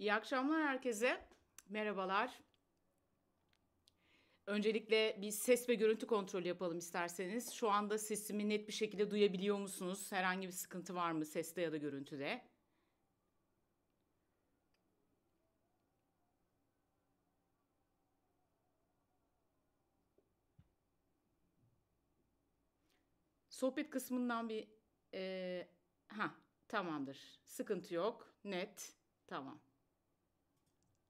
İyi akşamlar herkese. Merhabalar. Öncelikle bir ses ve görüntü kontrolü yapalım isterseniz. Şu anda sesimi net bir şekilde duyabiliyor musunuz? Herhangi bir sıkıntı var mı seste ya da görüntüde? Sohbet kısmından bir... E, ha tamamdır. Sıkıntı yok. Net. Tamam.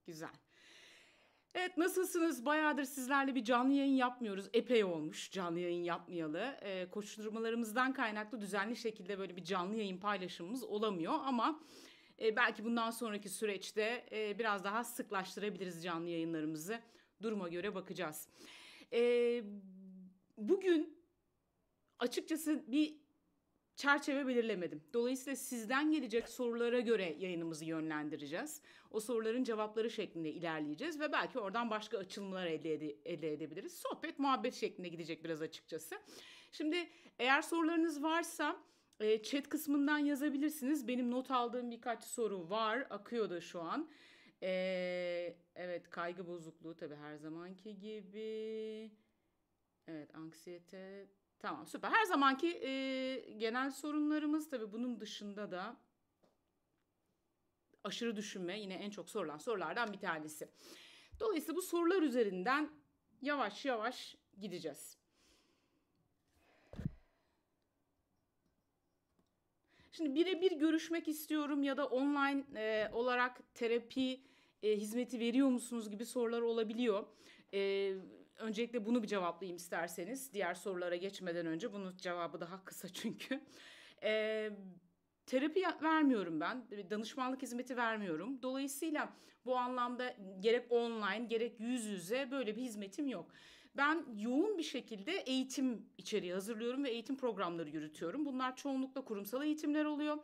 Güzel. Evet nasılsınız? Bayağıdır sizlerle bir canlı yayın yapmıyoruz. Epey olmuş canlı yayın yapmayalı. E, koşturmalarımızdan kaynaklı düzenli şekilde böyle bir canlı yayın paylaşımımız olamıyor ama e, belki bundan sonraki süreçte e, biraz daha sıklaştırabiliriz canlı yayınlarımızı. Duruma göre bakacağız. E, bugün açıkçası bir çerçeve belirlemedim. Dolayısıyla sizden gelecek sorulara göre yayınımızı yönlendireceğiz. O soruların cevapları şeklinde ilerleyeceğiz ve belki oradan başka açılımlar elde, ede- elde edebiliriz. Sohbet, muhabbet şeklinde gidecek biraz açıkçası. Şimdi eğer sorularınız varsa e, chat kısmından yazabilirsiniz. Benim not aldığım birkaç soru var. Akıyor da şu an. E, evet kaygı bozukluğu tabii her zamanki gibi. Evet anksiyete Tamam süper. Her zamanki e, genel sorunlarımız tabii bunun dışında da aşırı düşünme yine en çok sorulan sorulardan bir tanesi. Dolayısıyla bu sorular üzerinden yavaş yavaş gideceğiz. Şimdi birebir görüşmek istiyorum ya da online e, olarak terapi e, hizmeti veriyor musunuz gibi sorular olabiliyor. E, öncelikle bunu bir cevaplayayım isterseniz. Diğer sorulara geçmeden önce bunun cevabı daha kısa çünkü. Eee terapi vermiyorum ben. Danışmanlık hizmeti vermiyorum. Dolayısıyla bu anlamda gerek online gerek yüz yüze böyle bir hizmetim yok. Ben yoğun bir şekilde eğitim içeriği hazırlıyorum ve eğitim programları yürütüyorum. Bunlar çoğunlukla kurumsal eğitimler oluyor.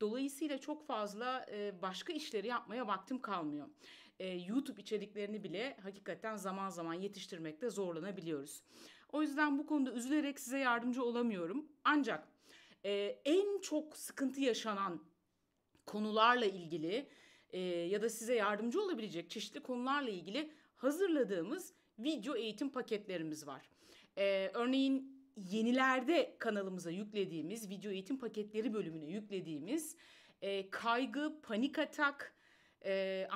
Dolayısıyla çok fazla e, başka işleri yapmaya vaktim kalmıyor e, YouTube içeriklerini bile hakikaten zaman zaman yetiştirmekte zorlanabiliyoruz. O yüzden bu konuda üzülerek size yardımcı olamıyorum. Ancak e, en çok sıkıntı yaşanan konularla ilgili e, ya da size yardımcı olabilecek çeşitli konularla ilgili hazırladığımız video eğitim paketlerimiz var. E, örneğin yenilerde kanalımıza yüklediğimiz video eğitim paketleri bölümüne yüklediğimiz e, kaygı, panik atak, e,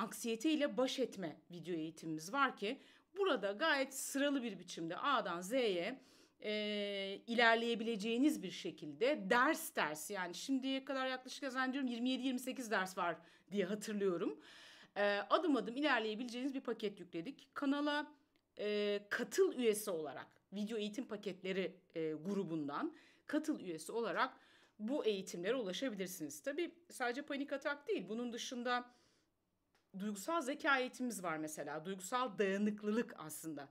ile baş etme video eğitimimiz var ki burada gayet sıralı bir biçimde A'dan Z'ye e, ilerleyebileceğiniz bir şekilde ders ders yani şimdiye kadar yaklaşık zannediyorum 27-28 ders var diye hatırlıyorum. E, adım adım ilerleyebileceğiniz bir paket yükledik. Kanala e, katıl üyesi olarak video eğitim paketleri e, grubundan katıl üyesi olarak bu eğitimlere ulaşabilirsiniz. Tabi sadece panik atak değil bunun dışında duygusal zeka eğitimimiz var mesela. Duygusal dayanıklılık aslında.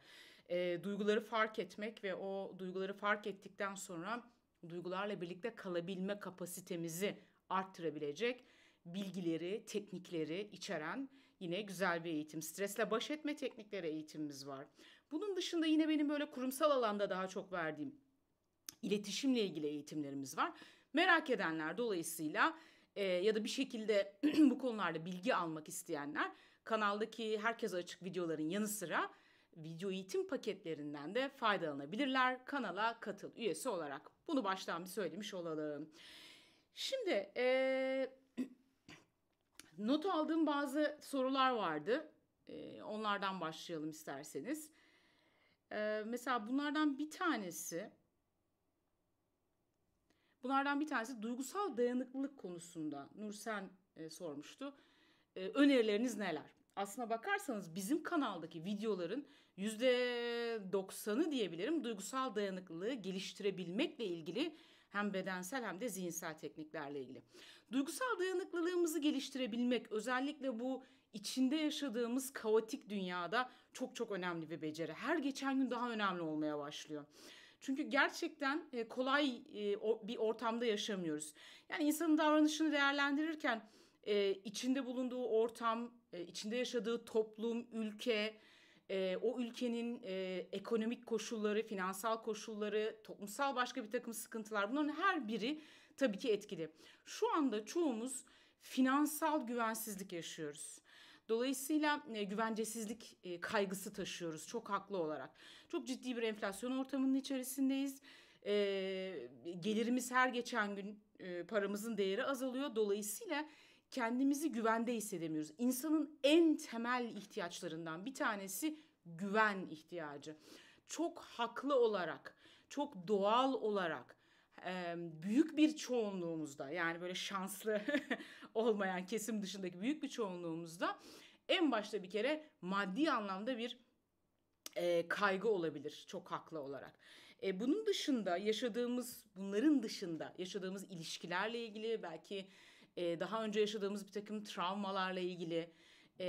E, duyguları fark etmek ve o duyguları fark ettikten sonra duygularla birlikte kalabilme kapasitemizi arttırabilecek bilgileri, teknikleri içeren yine güzel bir eğitim. Stresle baş etme teknikleri eğitimimiz var. Bunun dışında yine benim böyle kurumsal alanda daha çok verdiğim iletişimle ilgili eğitimlerimiz var. Merak edenler dolayısıyla e, ya da bir şekilde bu konularda bilgi almak isteyenler kanaldaki herkese açık videoların yanı sıra video eğitim paketlerinden de faydalanabilirler. Kanala katıl üyesi olarak. Bunu baştan bir söylemiş olalım. Şimdi e, not aldığım bazı sorular vardı. E, onlardan başlayalım isterseniz. E, mesela bunlardan bir tanesi Bunlardan bir tanesi duygusal dayanıklılık konusunda Nursen e, sormuştu. E, önerileriniz neler? Aslına bakarsanız bizim kanaldaki videoların %90'ı diyebilirim duygusal dayanıklılığı geliştirebilmekle ilgili hem bedensel hem de zihinsel tekniklerle ilgili. Duygusal dayanıklılığımızı geliştirebilmek özellikle bu içinde yaşadığımız kaotik dünyada çok çok önemli bir beceri. Her geçen gün daha önemli olmaya başlıyor. Çünkü gerçekten e, kolay e, bir ortamda yaşamıyoruz. Yani insanın davranışını değerlendirirken e, içinde bulunduğu ortam, içinde yaşadığı toplum, ülke, o ülkenin ekonomik koşulları, finansal koşulları, toplumsal başka bir takım sıkıntılar bunların her biri tabii ki etkili. Şu anda çoğumuz finansal güvensizlik yaşıyoruz. Dolayısıyla e, güvencesizlik e, kaygısı taşıyoruz çok haklı olarak. Çok ciddi bir enflasyon ortamının içerisindeyiz. E, gelirimiz her geçen gün e, paramızın değeri azalıyor. Dolayısıyla kendimizi güvende hissedemiyoruz. İnsanın en temel ihtiyaçlarından bir tanesi güven ihtiyacı. Çok haklı olarak, çok doğal olarak büyük bir çoğunluğumuzda yani böyle şanslı olmayan kesim dışındaki büyük bir çoğunluğumuzda en başta bir kere maddi anlamda bir e, kaygı olabilir çok haklı olarak. E, bunun dışında yaşadığımız bunların dışında yaşadığımız ilişkilerle ilgili belki e, daha önce yaşadığımız bir takım travmalarla ilgili e,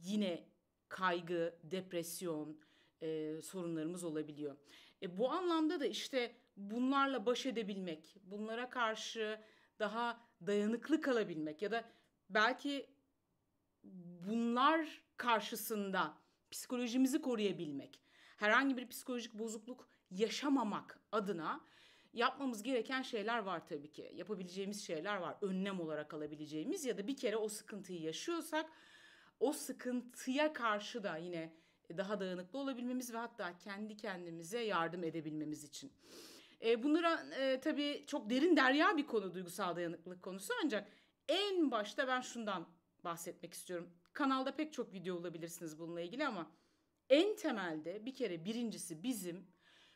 yine kaygı, depresyon e, sorunlarımız olabiliyor. E, bu anlamda da işte bunlarla baş edebilmek, bunlara karşı daha dayanıklı kalabilmek ya da belki bunlar karşısında psikolojimizi koruyabilmek, herhangi bir psikolojik bozukluk yaşamamak adına yapmamız gereken şeyler var tabii ki. Yapabileceğimiz şeyler var. Önlem olarak alabileceğimiz ya da bir kere o sıkıntıyı yaşıyorsak o sıkıntıya karşı da yine daha dayanıklı olabilmemiz ve hatta kendi kendimize yardım edebilmemiz için. E, ee, bunlara e, tabii çok derin derya bir konu duygusal dayanıklılık konusu ancak en başta ben şundan bahsetmek istiyorum. Kanalda pek çok video olabilirsiniz bununla ilgili ama en temelde bir kere birincisi bizim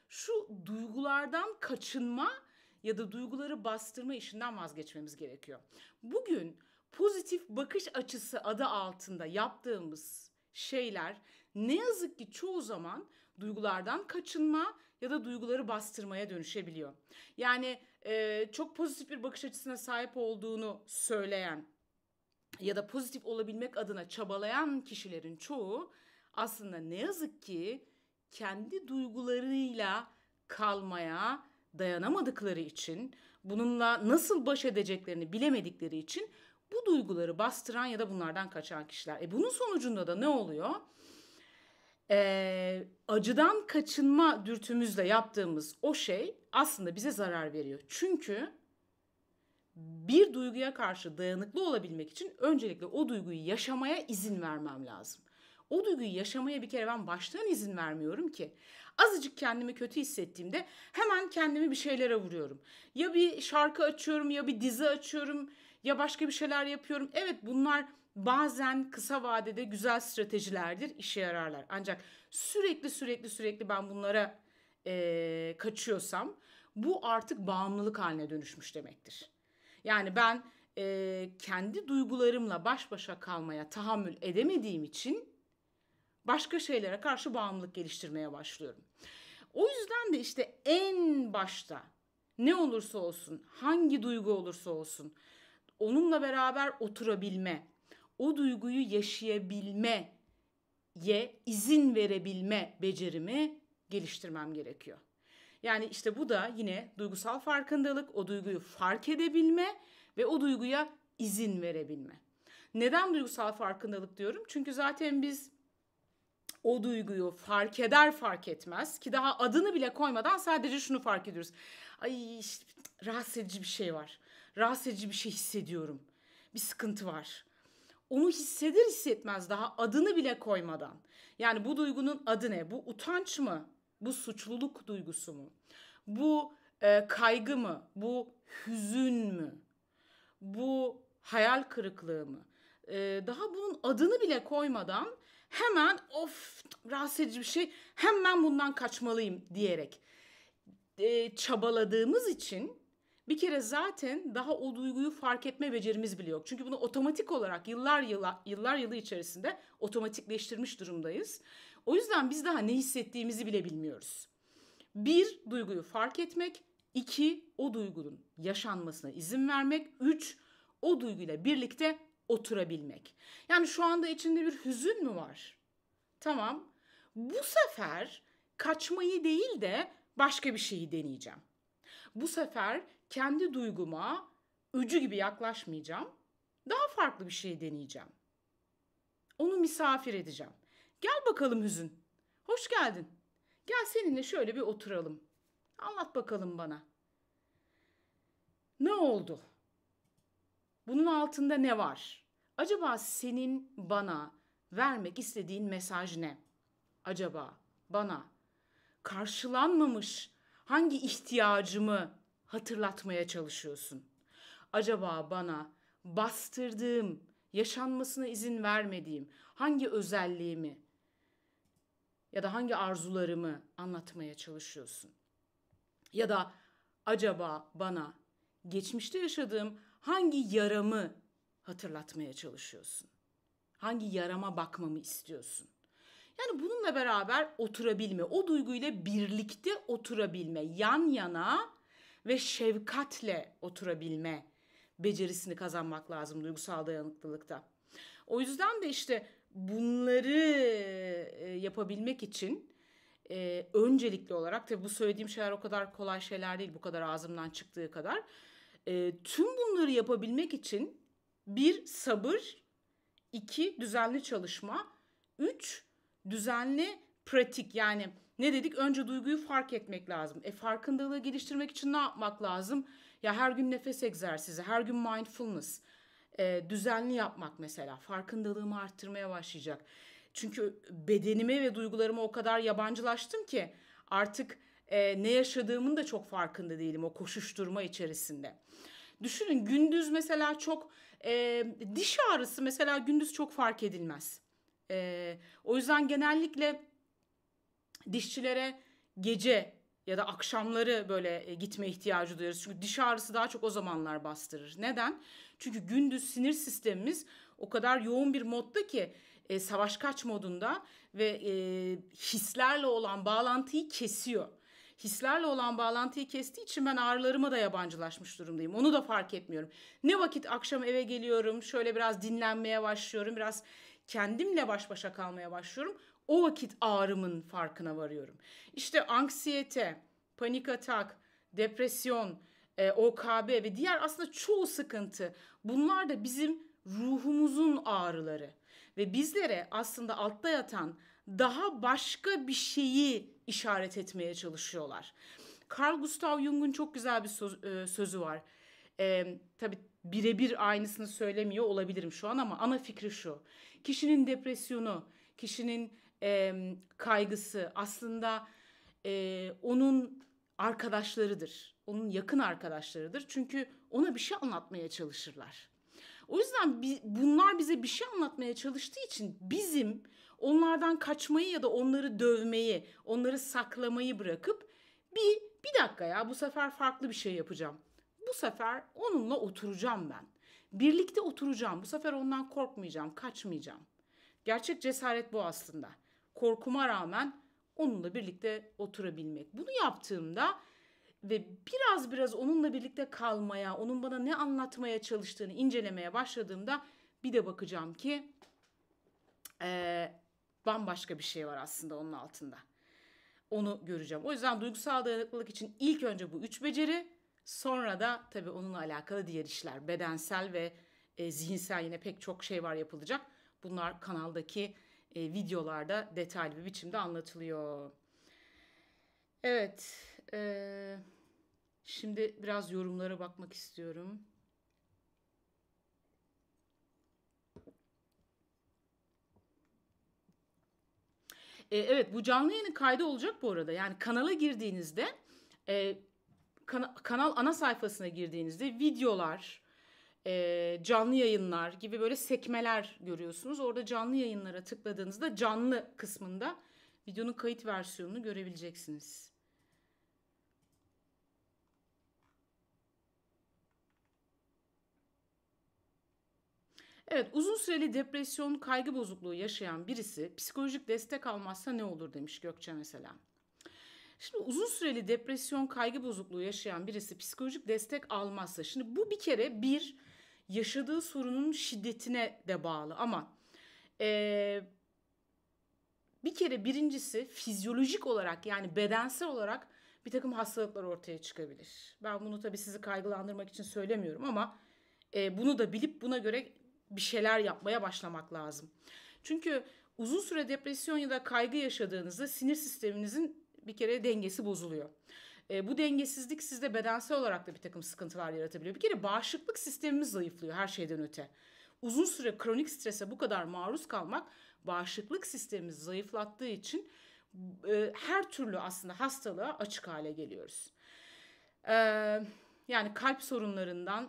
şu duygulardan kaçınma ya da duyguları bastırma işinden vazgeçmemiz gerekiyor. Bugün pozitif bakış açısı adı altında yaptığımız şeyler ne yazık ki çoğu zaman duygulardan kaçınma ya da duyguları bastırmaya dönüşebiliyor. Yani e, çok pozitif bir bakış açısına sahip olduğunu söyleyen ya da pozitif olabilmek adına çabalayan kişilerin çoğu aslında ne yazık ki kendi duygularıyla kalmaya dayanamadıkları için, bununla nasıl baş edeceklerini bilemedikleri için bu duyguları bastıran ya da bunlardan kaçan kişiler. E bunun sonucunda da ne oluyor? e, acıdan kaçınma dürtümüzle yaptığımız o şey aslında bize zarar veriyor. Çünkü bir duyguya karşı dayanıklı olabilmek için öncelikle o duyguyu yaşamaya izin vermem lazım. O duyguyu yaşamaya bir kere ben baştan izin vermiyorum ki. Azıcık kendimi kötü hissettiğimde hemen kendimi bir şeylere vuruyorum. Ya bir şarkı açıyorum ya bir dizi açıyorum ya başka bir şeyler yapıyorum. Evet bunlar bazen kısa vadede güzel stratejilerdir, işe yararlar. Ancak sürekli sürekli sürekli ben bunlara e, kaçıyorsam bu artık bağımlılık haline dönüşmüş demektir. Yani ben e, kendi duygularımla baş başa kalmaya tahammül edemediğim için başka şeylere karşı bağımlılık geliştirmeye başlıyorum. O yüzden de işte en başta ne olursa olsun, hangi duygu olursa olsun onunla beraber oturabilme, o duyguyu yaşayabilmeye izin verebilme becerimi geliştirmem gerekiyor. Yani işte bu da yine duygusal farkındalık, o duyguyu fark edebilme ve o duyguya izin verebilme. Neden duygusal farkındalık diyorum? Çünkü zaten biz o duyguyu fark eder fark etmez ki daha adını bile koymadan sadece şunu fark ediyoruz. Ay işte rahatsız edici bir şey var. Rahatsız edici bir şey hissediyorum. Bir sıkıntı var onu hisseder hissetmez daha adını bile koymadan. Yani bu duygunun adı ne? Bu utanç mı? Bu suçluluk duygusu mu? Bu e, kaygı mı? Bu hüzün mü? Bu hayal kırıklığı mı? E, daha bunun adını bile koymadan hemen of rahatsız edici bir şey hemen bundan kaçmalıyım diyerek e, çabaladığımız için bir kere zaten daha o duyguyu fark etme becerimiz bile yok. Çünkü bunu otomatik olarak yıllar yıla, yıllar yılı içerisinde otomatikleştirmiş durumdayız. O yüzden biz daha ne hissettiğimizi bile bilmiyoruz. Bir, duyguyu fark etmek. iki o duygunun yaşanmasına izin vermek. Üç, o duyguyla birlikte oturabilmek. Yani şu anda içinde bir hüzün mü var? Tamam. Bu sefer kaçmayı değil de başka bir şeyi deneyeceğim. Bu sefer kendi duyguma öcü gibi yaklaşmayacağım. Daha farklı bir şey deneyeceğim. Onu misafir edeceğim. Gel bakalım Hüzün. Hoş geldin. Gel seninle şöyle bir oturalım. Anlat bakalım bana. Ne oldu? Bunun altında ne var? Acaba senin bana vermek istediğin mesaj ne? Acaba bana karşılanmamış hangi ihtiyacımı hatırlatmaya çalışıyorsun. Acaba bana bastırdığım, yaşanmasına izin vermediğim hangi özelliğimi ya da hangi arzularımı anlatmaya çalışıyorsun? Ya da acaba bana geçmişte yaşadığım hangi yaramı hatırlatmaya çalışıyorsun? Hangi yarama bakmamı istiyorsun? Yani bununla beraber oturabilme, o duyguyla birlikte oturabilme, yan yana ve şefkatle oturabilme becerisini kazanmak lazım duygusal dayanıklılıkta. O yüzden de işte bunları e, yapabilmek için e, öncelikli olarak tabii bu söylediğim şeyler o kadar kolay şeyler değil bu kadar ağzımdan çıktığı kadar e, tüm bunları yapabilmek için bir sabır, iki düzenli çalışma, üç düzenli pratik yani ne dedik? Önce duyguyu fark etmek lazım. E farkındalığı geliştirmek için ne yapmak lazım? Ya her gün nefes egzersizi, her gün mindfulness e, düzenli yapmak mesela. Farkındalığımı arttırmaya başlayacak. Çünkü bedenime ve duygularıma o kadar yabancılaştım ki artık e, ne yaşadığımın da çok farkında değilim o koşuşturma içerisinde. Düşünün gündüz mesela çok e, diş ağrısı mesela gündüz çok fark edilmez. E, o yüzden genellikle dişçilere gece ya da akşamları böyle e, gitme ihtiyacı duyarız. Çünkü diş ağrısı daha çok o zamanlar bastırır. Neden? Çünkü gündüz sinir sistemimiz o kadar yoğun bir modda ki e, savaş kaç modunda ve e, hislerle olan bağlantıyı kesiyor. Hislerle olan bağlantıyı kestiği için ben ağrılarıma da yabancılaşmış durumdayım. Onu da fark etmiyorum. Ne vakit akşam eve geliyorum, şöyle biraz dinlenmeye başlıyorum, biraz kendimle baş başa kalmaya başlıyorum o vakit ağrımın farkına varıyorum. İşte anksiyete, panik atak, depresyon, e, OKB ve diğer aslında çoğu sıkıntı bunlar da bizim ruhumuzun ağrıları ve bizlere aslında altta yatan daha başka bir şeyi işaret etmeye çalışıyorlar. Carl Gustav Jung'un çok güzel bir söz, e, sözü var. E, tabii birebir aynısını söylemiyor olabilirim şu an ama ana fikri şu. Kişinin depresyonu, kişinin e, kaygısı aslında e, onun arkadaşlarıdır. Onun yakın arkadaşlarıdır. Çünkü ona bir şey anlatmaya çalışırlar. O yüzden bi, bunlar bize bir şey anlatmaya çalıştığı için bizim onlardan kaçmayı ya da onları dövmeyi, onları saklamayı bırakıp bir bir dakika ya bu sefer farklı bir şey yapacağım. Bu sefer onunla oturacağım ben. Birlikte oturacağım. Bu sefer ondan korkmayacağım, kaçmayacağım. Gerçek cesaret bu aslında korkuma rağmen onunla birlikte oturabilmek. Bunu yaptığımda ve biraz biraz onunla birlikte kalmaya, onun bana ne anlatmaya çalıştığını incelemeye başladığımda bir de bakacağım ki e, bambaşka bir şey var aslında onun altında. Onu göreceğim. O yüzden duygusal dayanıklılık için ilk önce bu üç beceri, sonra da tabii onunla alakalı diğer işler, bedensel ve e, zihinsel yine pek çok şey var yapılacak. Bunlar kanaldaki e, videolarda detaylı bir biçimde anlatılıyor. Evet, e, şimdi biraz yorumlara bakmak istiyorum. E, evet, bu canlı yayının kaydı olacak bu arada. Yani kanala girdiğinizde, e, kan- kanal ana sayfasına girdiğinizde videolar, e, canlı yayınlar gibi böyle sekmeler görüyorsunuz. Orada canlı yayınlara tıkladığınızda canlı kısmında videonun kayıt versiyonunu görebileceksiniz. Evet uzun süreli depresyon kaygı bozukluğu yaşayan birisi psikolojik destek almazsa ne olur demiş Gökçe mesela. Şimdi uzun süreli depresyon kaygı bozukluğu yaşayan birisi psikolojik destek almazsa şimdi bu bir kere bir yaşadığı sorunun şiddetine de bağlı ama e, bir kere birincisi fizyolojik olarak yani bedensel olarak bir takım hastalıklar ortaya çıkabilir. Ben bunu tabii sizi kaygılandırmak için söylemiyorum ama e, bunu da bilip buna göre bir şeyler yapmaya başlamak lazım. Çünkü uzun süre depresyon ya da kaygı yaşadığınızda sinir sisteminizin bir kere dengesi bozuluyor. E, bu dengesizlik sizde bedensel olarak da bir takım sıkıntılar yaratabiliyor. Bir kere bağışıklık sistemimiz zayıflıyor her şeyden öte. Uzun süre kronik strese bu kadar maruz kalmak bağışıklık sistemimizi zayıflattığı için e, her türlü aslında hastalığa açık hale geliyoruz. E, yani kalp sorunlarından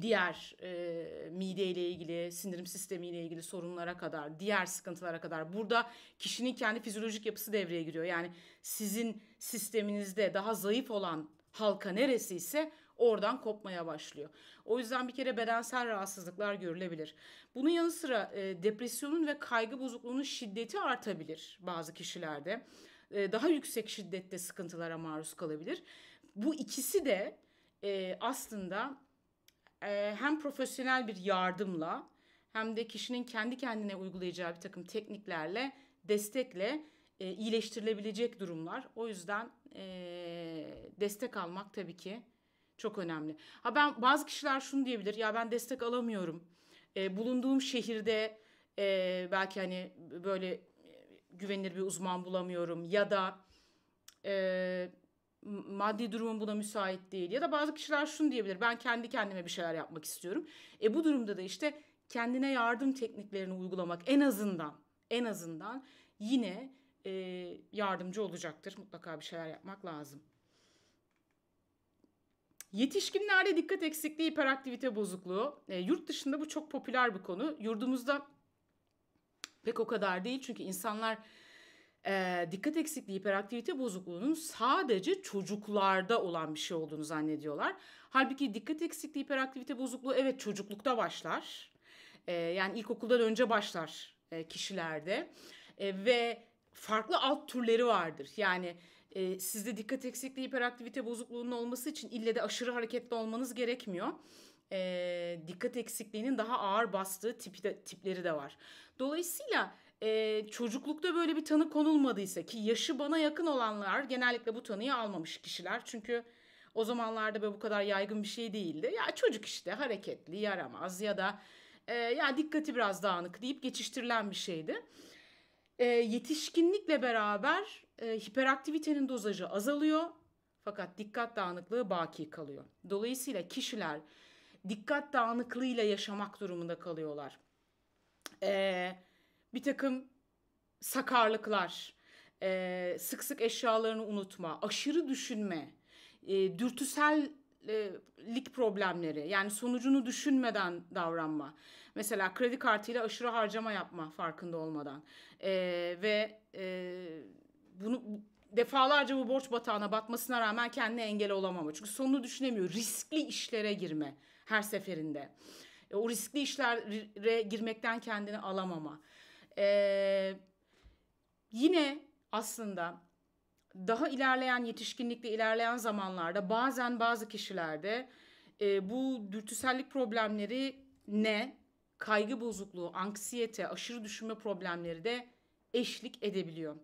diğer e, mideyle ilgili, sindirim sistemiyle ilgili sorunlara kadar, diğer sıkıntılara kadar burada kişinin kendi fizyolojik yapısı devreye giriyor. Yani sizin sisteminizde daha zayıf olan halka neresi ise oradan kopmaya başlıyor. O yüzden bir kere bedensel rahatsızlıklar görülebilir. Bunun yanı sıra e, depresyonun ve kaygı bozukluğunun şiddeti artabilir bazı kişilerde. E, daha yüksek şiddette sıkıntılara maruz kalabilir. Bu ikisi de e, aslında e, hem profesyonel bir yardımla hem de kişinin kendi kendine uygulayacağı bir takım tekniklerle, destekle e, iyileştirilebilecek durumlar. O yüzden e, destek almak tabii ki çok önemli. Ha ben bazı kişiler şunu diyebilir ya ben destek alamıyorum. E, bulunduğum şehirde e, belki hani böyle güvenilir bir uzman bulamıyorum ya da e, maddi durumum buna müsait değil ya da bazı kişiler şunu diyebilir ben kendi kendime bir şeyler yapmak istiyorum. E bu durumda da işte kendine yardım tekniklerini uygulamak en azından en azından yine e, yardımcı olacaktır. Mutlaka bir şeyler yapmak lazım. Yetişkinlerde dikkat eksikliği, hiperaktivite bozukluğu. E, yurt dışında bu çok popüler bir konu. Yurdumuzda pek o kadar değil çünkü insanlar e, dikkat eksikliği hiperaktivite bozukluğunun sadece çocuklarda olan bir şey olduğunu zannediyorlar. Halbuki dikkat eksikliği hiperaktivite bozukluğu evet çocuklukta başlar. E, yani ilkokuldan önce başlar e, kişilerde e, ve farklı alt türleri vardır. Yani e, sizde dikkat eksikliği hiperaktivite bozukluğunun olması için ille de aşırı hareketli olmanız gerekmiyor e, dikkat eksikliğinin daha ağır bastığı tipi de, tipleri de var. Dolayısıyla e, çocuklukta böyle bir tanı konulmadıysa ki yaşı bana yakın olanlar genellikle bu tanıyı almamış kişiler. Çünkü o zamanlarda böyle bu kadar yaygın bir şey değildi. Ya çocuk işte hareketli, yaramaz ya da e, ya dikkati biraz dağınık deyip geçiştirilen bir şeydi. E, yetişkinlikle beraber e, hiperaktivitenin dozajı azalıyor fakat dikkat dağınıklığı baki kalıyor. Dolayısıyla kişiler dikkat dağınıklığıyla yaşamak durumunda kalıyorlar. Eee bir takım sakarlıklar, e, sık sık eşyalarını unutma, aşırı düşünme, e, dürtüsel lik problemleri yani sonucunu düşünmeden davranma mesela kredi kartıyla aşırı harcama yapma farkında olmadan e, ve e, bunu defalarca bu borç batağına batmasına rağmen kendine engel olamama çünkü sonunu düşünemiyor riskli işlere girme her seferinde e, o riskli işlere girmekten kendini alamama ee, yine aslında daha ilerleyen yetişkinlikte ilerleyen zamanlarda bazen bazı kişilerde e, bu dürtüsellik problemleri ne kaygı bozukluğu, anksiyete, aşırı düşünme problemleri de eşlik edebiliyor.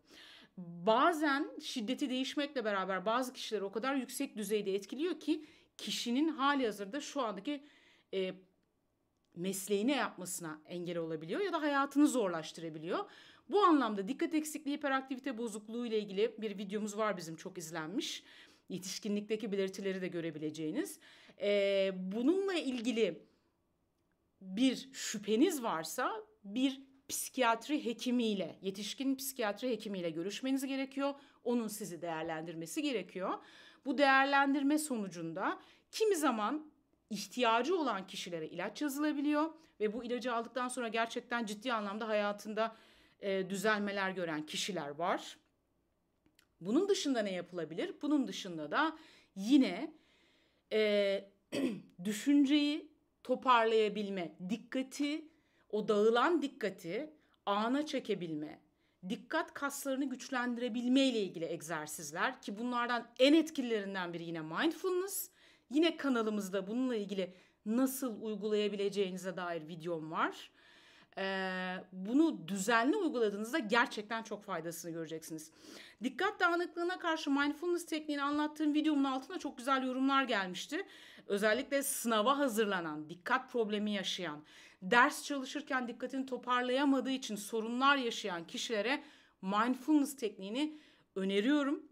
Bazen şiddeti değişmekle beraber bazı kişileri o kadar yüksek düzeyde etkiliyor ki kişinin hali hazırda şu andaki e, mesleğine yapmasına engel olabiliyor ya da hayatını zorlaştırabiliyor. Bu anlamda dikkat eksikliği hiperaktivite bozukluğu ile ilgili bir videomuz var bizim çok izlenmiş. Yetişkinlikteki belirtileri de görebileceğiniz. Ee, bununla ilgili bir şüpheniz varsa bir psikiyatri hekimiyle, yetişkin psikiyatri hekimiyle görüşmeniz gerekiyor. Onun sizi değerlendirmesi gerekiyor. Bu değerlendirme sonucunda kimi zaman ihtiyacı olan kişilere ilaç yazılabiliyor ve bu ilacı aldıktan sonra gerçekten ciddi anlamda hayatında e, düzelmeler gören kişiler var. Bunun dışında ne yapılabilir? Bunun dışında da yine e, düşünceyi toparlayabilme, dikkati, o dağılan dikkati ana çekebilme, dikkat kaslarını güçlendirebilme ile ilgili egzersizler ki bunlardan en etkililerinden biri yine mindfulness Yine kanalımızda bununla ilgili nasıl uygulayabileceğinize dair videom var. Ee, bunu düzenli uyguladığınızda gerçekten çok faydasını göreceksiniz. Dikkat dağınıklığına karşı mindfulness tekniğini anlattığım videomun altına çok güzel yorumlar gelmişti. Özellikle sınava hazırlanan, dikkat problemi yaşayan, ders çalışırken dikkatini toparlayamadığı için sorunlar yaşayan kişilere mindfulness tekniğini öneriyorum.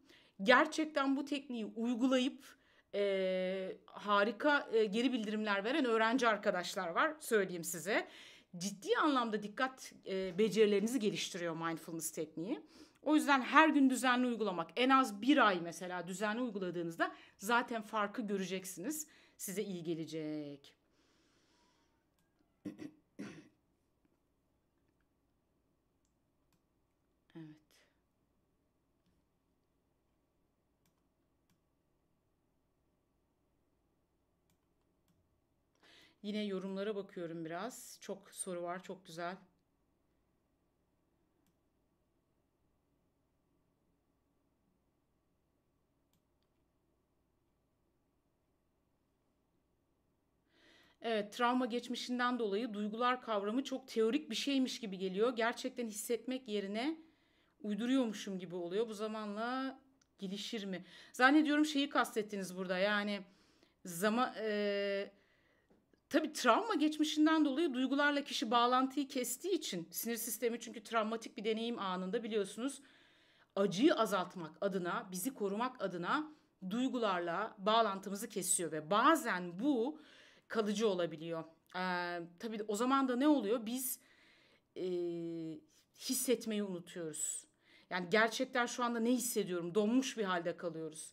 Gerçekten bu tekniği uygulayıp e, harika e, geri bildirimler veren öğrenci arkadaşlar var söyleyeyim size. Ciddi anlamda dikkat e, becerilerinizi geliştiriyor mindfulness tekniği. O yüzden her gün düzenli uygulamak en az bir ay mesela düzenli uyguladığınızda zaten farkı göreceksiniz. Size iyi gelecek. Yine yorumlara bakıyorum biraz. Çok soru var, çok güzel. Evet, travma geçmişinden dolayı duygular kavramı çok teorik bir şeymiş gibi geliyor. Gerçekten hissetmek yerine uyduruyormuşum gibi oluyor. Bu zamanla gelişir mi? Zannediyorum şeyi kastettiniz burada. Yani zaman e, Tabii travma geçmişinden dolayı duygularla kişi bağlantıyı kestiği için sinir sistemi çünkü travmatik bir deneyim anında biliyorsunuz acıyı azaltmak adına, bizi korumak adına duygularla bağlantımızı kesiyor ve bazen bu kalıcı olabiliyor. Ee, tabii o zaman da ne oluyor? Biz e, hissetmeyi unutuyoruz. Yani gerçekten şu anda ne hissediyorum? Donmuş bir halde kalıyoruz.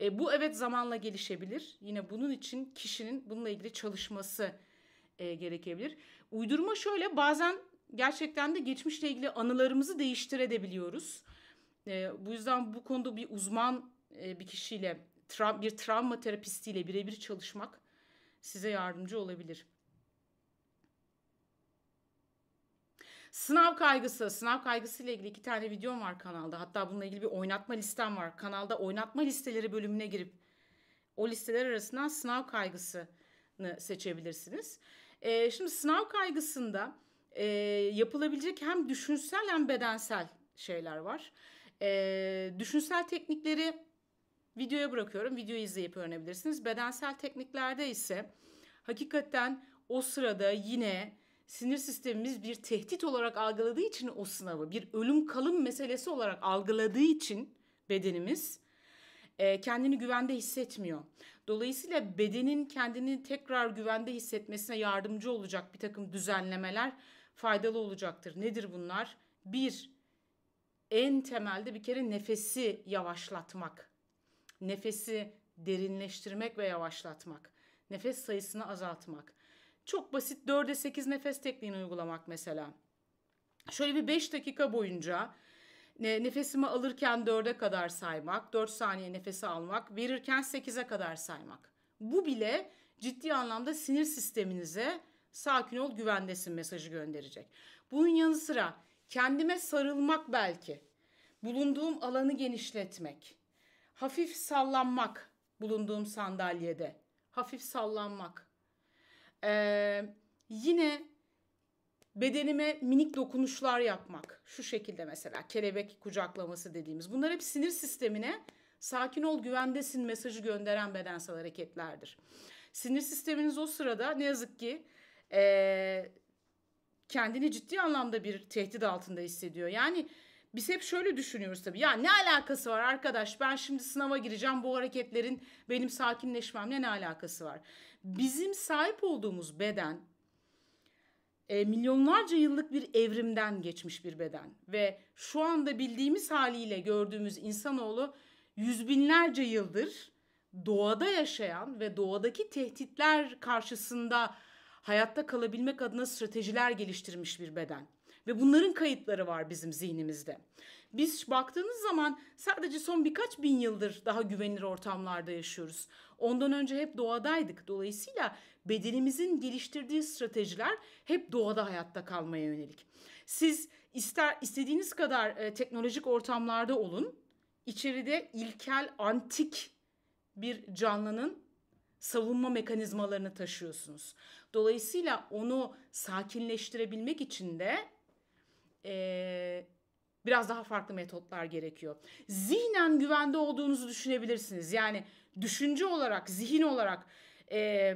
E, bu evet zamanla gelişebilir. Yine bunun için kişinin bununla ilgili çalışması e, gerekebilir. Uydurma şöyle bazen gerçekten de geçmişle ilgili anılarımızı değiştirebiliyoruz. E, bu yüzden bu konuda bir uzman e, bir kişiyle tra- bir travma terapistiyle birebir çalışmak size yardımcı olabilir. Sınav kaygısı. Sınav kaygısı ile ilgili iki tane videom var kanalda. Hatta bununla ilgili bir oynatma listem var. Kanalda oynatma listeleri bölümüne girip o listeler arasından sınav kaygısını seçebilirsiniz. Ee, şimdi sınav kaygısında e, yapılabilecek hem düşünsel hem bedensel şeyler var. Ee, düşünsel teknikleri videoya bırakıyorum. Videoyu izleyip öğrenebilirsiniz. Bedensel tekniklerde ise hakikaten o sırada yine sinir sistemimiz bir tehdit olarak algıladığı için o sınavı, bir ölüm kalım meselesi olarak algıladığı için bedenimiz e, kendini güvende hissetmiyor. Dolayısıyla bedenin kendini tekrar güvende hissetmesine yardımcı olacak bir takım düzenlemeler faydalı olacaktır. Nedir bunlar? Bir, en temelde bir kere nefesi yavaşlatmak. Nefesi derinleştirmek ve yavaşlatmak. Nefes sayısını azaltmak. Çok basit 4'e 8 nefes tekniğini uygulamak mesela. Şöyle bir 5 dakika boyunca nefesimi alırken 4'e kadar saymak, 4 saniye nefesi almak, verirken 8'e kadar saymak. Bu bile ciddi anlamda sinir sisteminize sakin ol güvendesin mesajı gönderecek. Bunun yanı sıra kendime sarılmak belki, bulunduğum alanı genişletmek, hafif sallanmak bulunduğum sandalyede, hafif sallanmak, ee, yine bedenime minik dokunuşlar yapmak. Şu şekilde mesela kelebek kucaklaması dediğimiz. Bunlar hep sinir sistemine sakin ol güvendesin mesajı gönderen bedensel hareketlerdir. Sinir sisteminiz o sırada ne yazık ki e, kendini ciddi anlamda bir tehdit altında hissediyor. Yani biz hep şöyle düşünüyoruz tabii. Ya ne alakası var arkadaş? Ben şimdi sınava gireceğim. Bu hareketlerin benim sakinleşmemle ne alakası var? Bizim sahip olduğumuz beden e, milyonlarca yıllık bir evrimden geçmiş bir beden ve şu anda bildiğimiz haliyle gördüğümüz insanoğlu yüz binlerce yıldır doğada yaşayan ve doğadaki tehditler karşısında hayatta kalabilmek adına stratejiler geliştirmiş bir beden. Ve bunların kayıtları var bizim zihnimizde. Biz baktığınız zaman sadece son birkaç bin yıldır daha güvenilir ortamlarda yaşıyoruz. Ondan önce hep doğadaydık. Dolayısıyla bedenimizin geliştirdiği stratejiler hep doğada hayatta kalmaya yönelik. Siz ister istediğiniz kadar e, teknolojik ortamlarda olun. İçeride ilkel, antik bir canlının savunma mekanizmalarını taşıyorsunuz. Dolayısıyla onu sakinleştirebilmek için de e, biraz daha farklı metotlar gerekiyor. Zihnen güvende olduğunuzu düşünebilirsiniz. Yani düşünce olarak, zihin olarak e,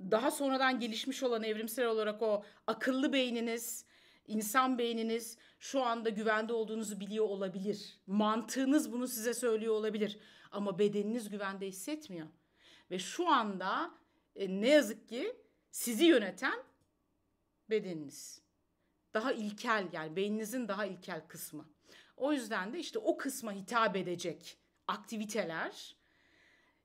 daha sonradan gelişmiş olan evrimsel olarak o akıllı beyniniz, insan beyniniz şu anda güvende olduğunuzu biliyor olabilir. Mantığınız bunu size söylüyor olabilir ama bedeniniz güvende hissetmiyor. Ve şu anda e, ne yazık ki sizi yöneten bedeniniz daha ilkel yani beyninizin daha ilkel kısmı. O yüzden de işte o kısma hitap edecek aktiviteler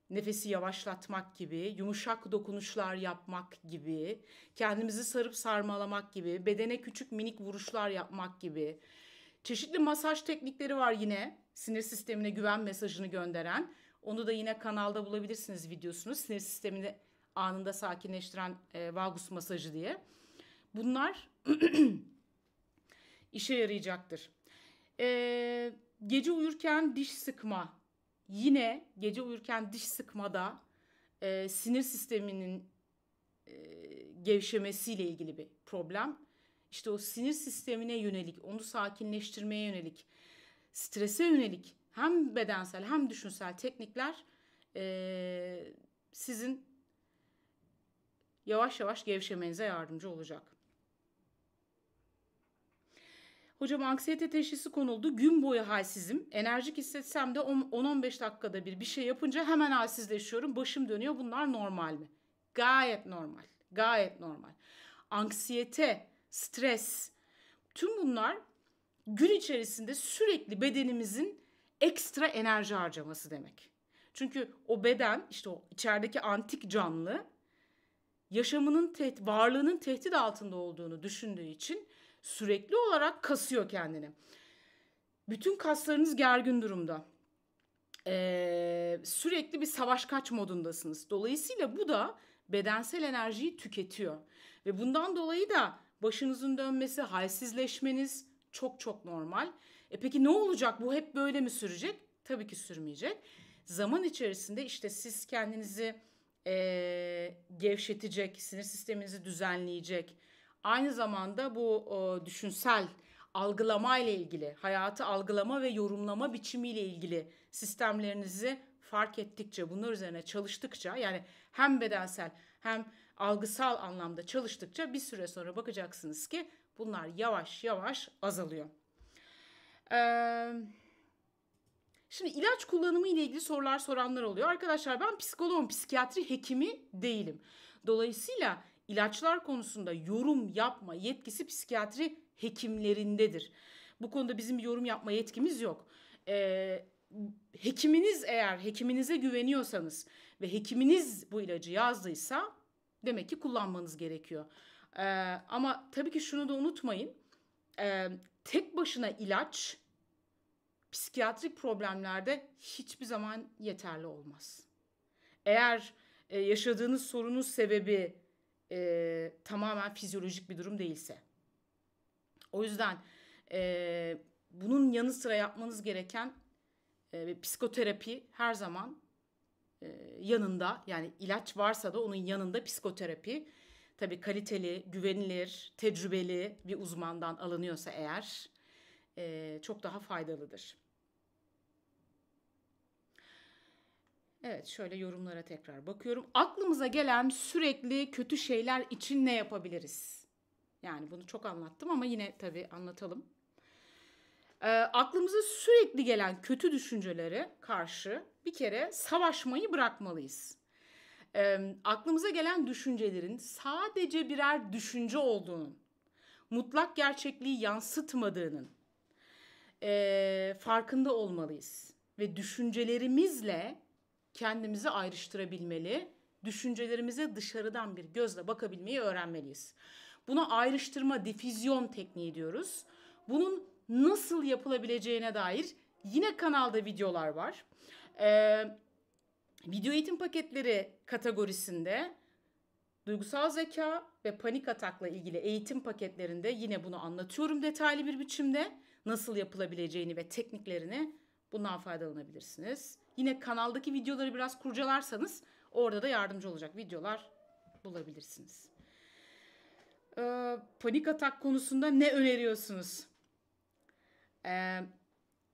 nefesi yavaşlatmak gibi, yumuşak dokunuşlar yapmak gibi, kendimizi sarıp sarmalamak gibi, bedene küçük minik vuruşlar yapmak gibi. Çeşitli masaj teknikleri var yine sinir sistemine güven mesajını gönderen. Onu da yine kanalda bulabilirsiniz videosunu. Sinir sistemini anında sakinleştiren e, vagus masajı diye. Bunlar işe yarayacaktır. Ee, gece uyurken diş sıkma. Yine gece uyurken diş sıkmada e, sinir sisteminin e, gevşemesiyle ilgili bir problem. İşte o sinir sistemine yönelik, onu sakinleştirmeye yönelik, strese yönelik hem bedensel hem düşünsel teknikler e, sizin yavaş yavaş gevşemenize yardımcı olacak. Hocam anksiyete teşhisi konuldu. Gün boyu halsizim. Enerjik hissetsem de 10-15 dakikada bir bir şey yapınca hemen halsizleşiyorum. Başım dönüyor. Bunlar normal mi? Gayet normal. Gayet normal. Anksiyete, stres, tüm bunlar gün içerisinde sürekli bedenimizin ekstra enerji harcaması demek. Çünkü o beden işte o içerideki antik canlı yaşamının tehdit, varlığının tehdit altında olduğunu düşündüğü için sürekli olarak kasıyor kendini. Bütün kaslarınız gergin durumda. Ee, sürekli bir savaş kaç modundasınız. Dolayısıyla bu da bedensel enerjiyi tüketiyor. Ve bundan dolayı da başınızın dönmesi, halsizleşmeniz çok çok normal. E peki ne olacak? Bu hep böyle mi sürecek? Tabii ki sürmeyecek. Zaman içerisinde işte siz kendinizi e, gevşetecek, sinir sisteminizi düzenleyecek, aynı zamanda bu e, düşünsel algılama ile ilgili, hayatı algılama ve yorumlama biçimi ile ilgili sistemlerinizi fark ettikçe, bunlar üzerine çalıştıkça yani hem bedensel hem algısal anlamda çalıştıkça bir süre sonra bakacaksınız ki bunlar yavaş yavaş azalıyor. Ee, şimdi ilaç kullanımı ile ilgili sorular soranlar oluyor. Arkadaşlar ben psikoloğum, psikiyatri hekimi değilim. Dolayısıyla ilaçlar konusunda yorum yapma yetkisi psikiyatri hekimlerindedir. Bu konuda bizim yorum yapma yetkimiz yok. Ee, hekiminiz eğer hekiminize güveniyorsanız ve hekiminiz bu ilacı yazdıysa demek ki kullanmanız gerekiyor. Ee, ama tabii ki şunu da unutmayın. Ee, tek başına ilaç psikiyatrik problemlerde hiçbir zaman yeterli olmaz. Eğer e, yaşadığınız sorunun sebebi e, tamamen fizyolojik bir durum değilse. O yüzden e, bunun yanı sıra yapmanız gereken e, psikoterapi her zaman e, yanında yani ilaç varsa da onun yanında psikoterapi tabii kaliteli, güvenilir, tecrübeli bir uzmandan alınıyorsa eğer e, çok daha faydalıdır. Evet şöyle yorumlara tekrar bakıyorum. Aklımıza gelen sürekli kötü şeyler için ne yapabiliriz? Yani bunu çok anlattım ama yine tabii anlatalım. E, aklımıza sürekli gelen kötü düşüncelere karşı bir kere savaşmayı bırakmalıyız. E, aklımıza gelen düşüncelerin sadece birer düşünce olduğunun, mutlak gerçekliği yansıtmadığının e, farkında olmalıyız. Ve düşüncelerimizle kendimizi ayrıştırabilmeli, düşüncelerimize dışarıdan bir gözle bakabilmeyi öğrenmeliyiz. Buna ayrıştırma, difüzyon tekniği diyoruz. Bunun nasıl yapılabileceğine dair yine kanalda videolar var. Ee, video eğitim paketleri kategorisinde duygusal zeka ve panik atakla ilgili eğitim paketlerinde yine bunu anlatıyorum detaylı bir biçimde. Nasıl yapılabileceğini ve tekniklerini bundan faydalanabilirsiniz. Yine kanaldaki videoları biraz kurcalarsanız orada da yardımcı olacak videolar bulabilirsiniz. Ee, panik atak konusunda ne öneriyorsunuz? Ee,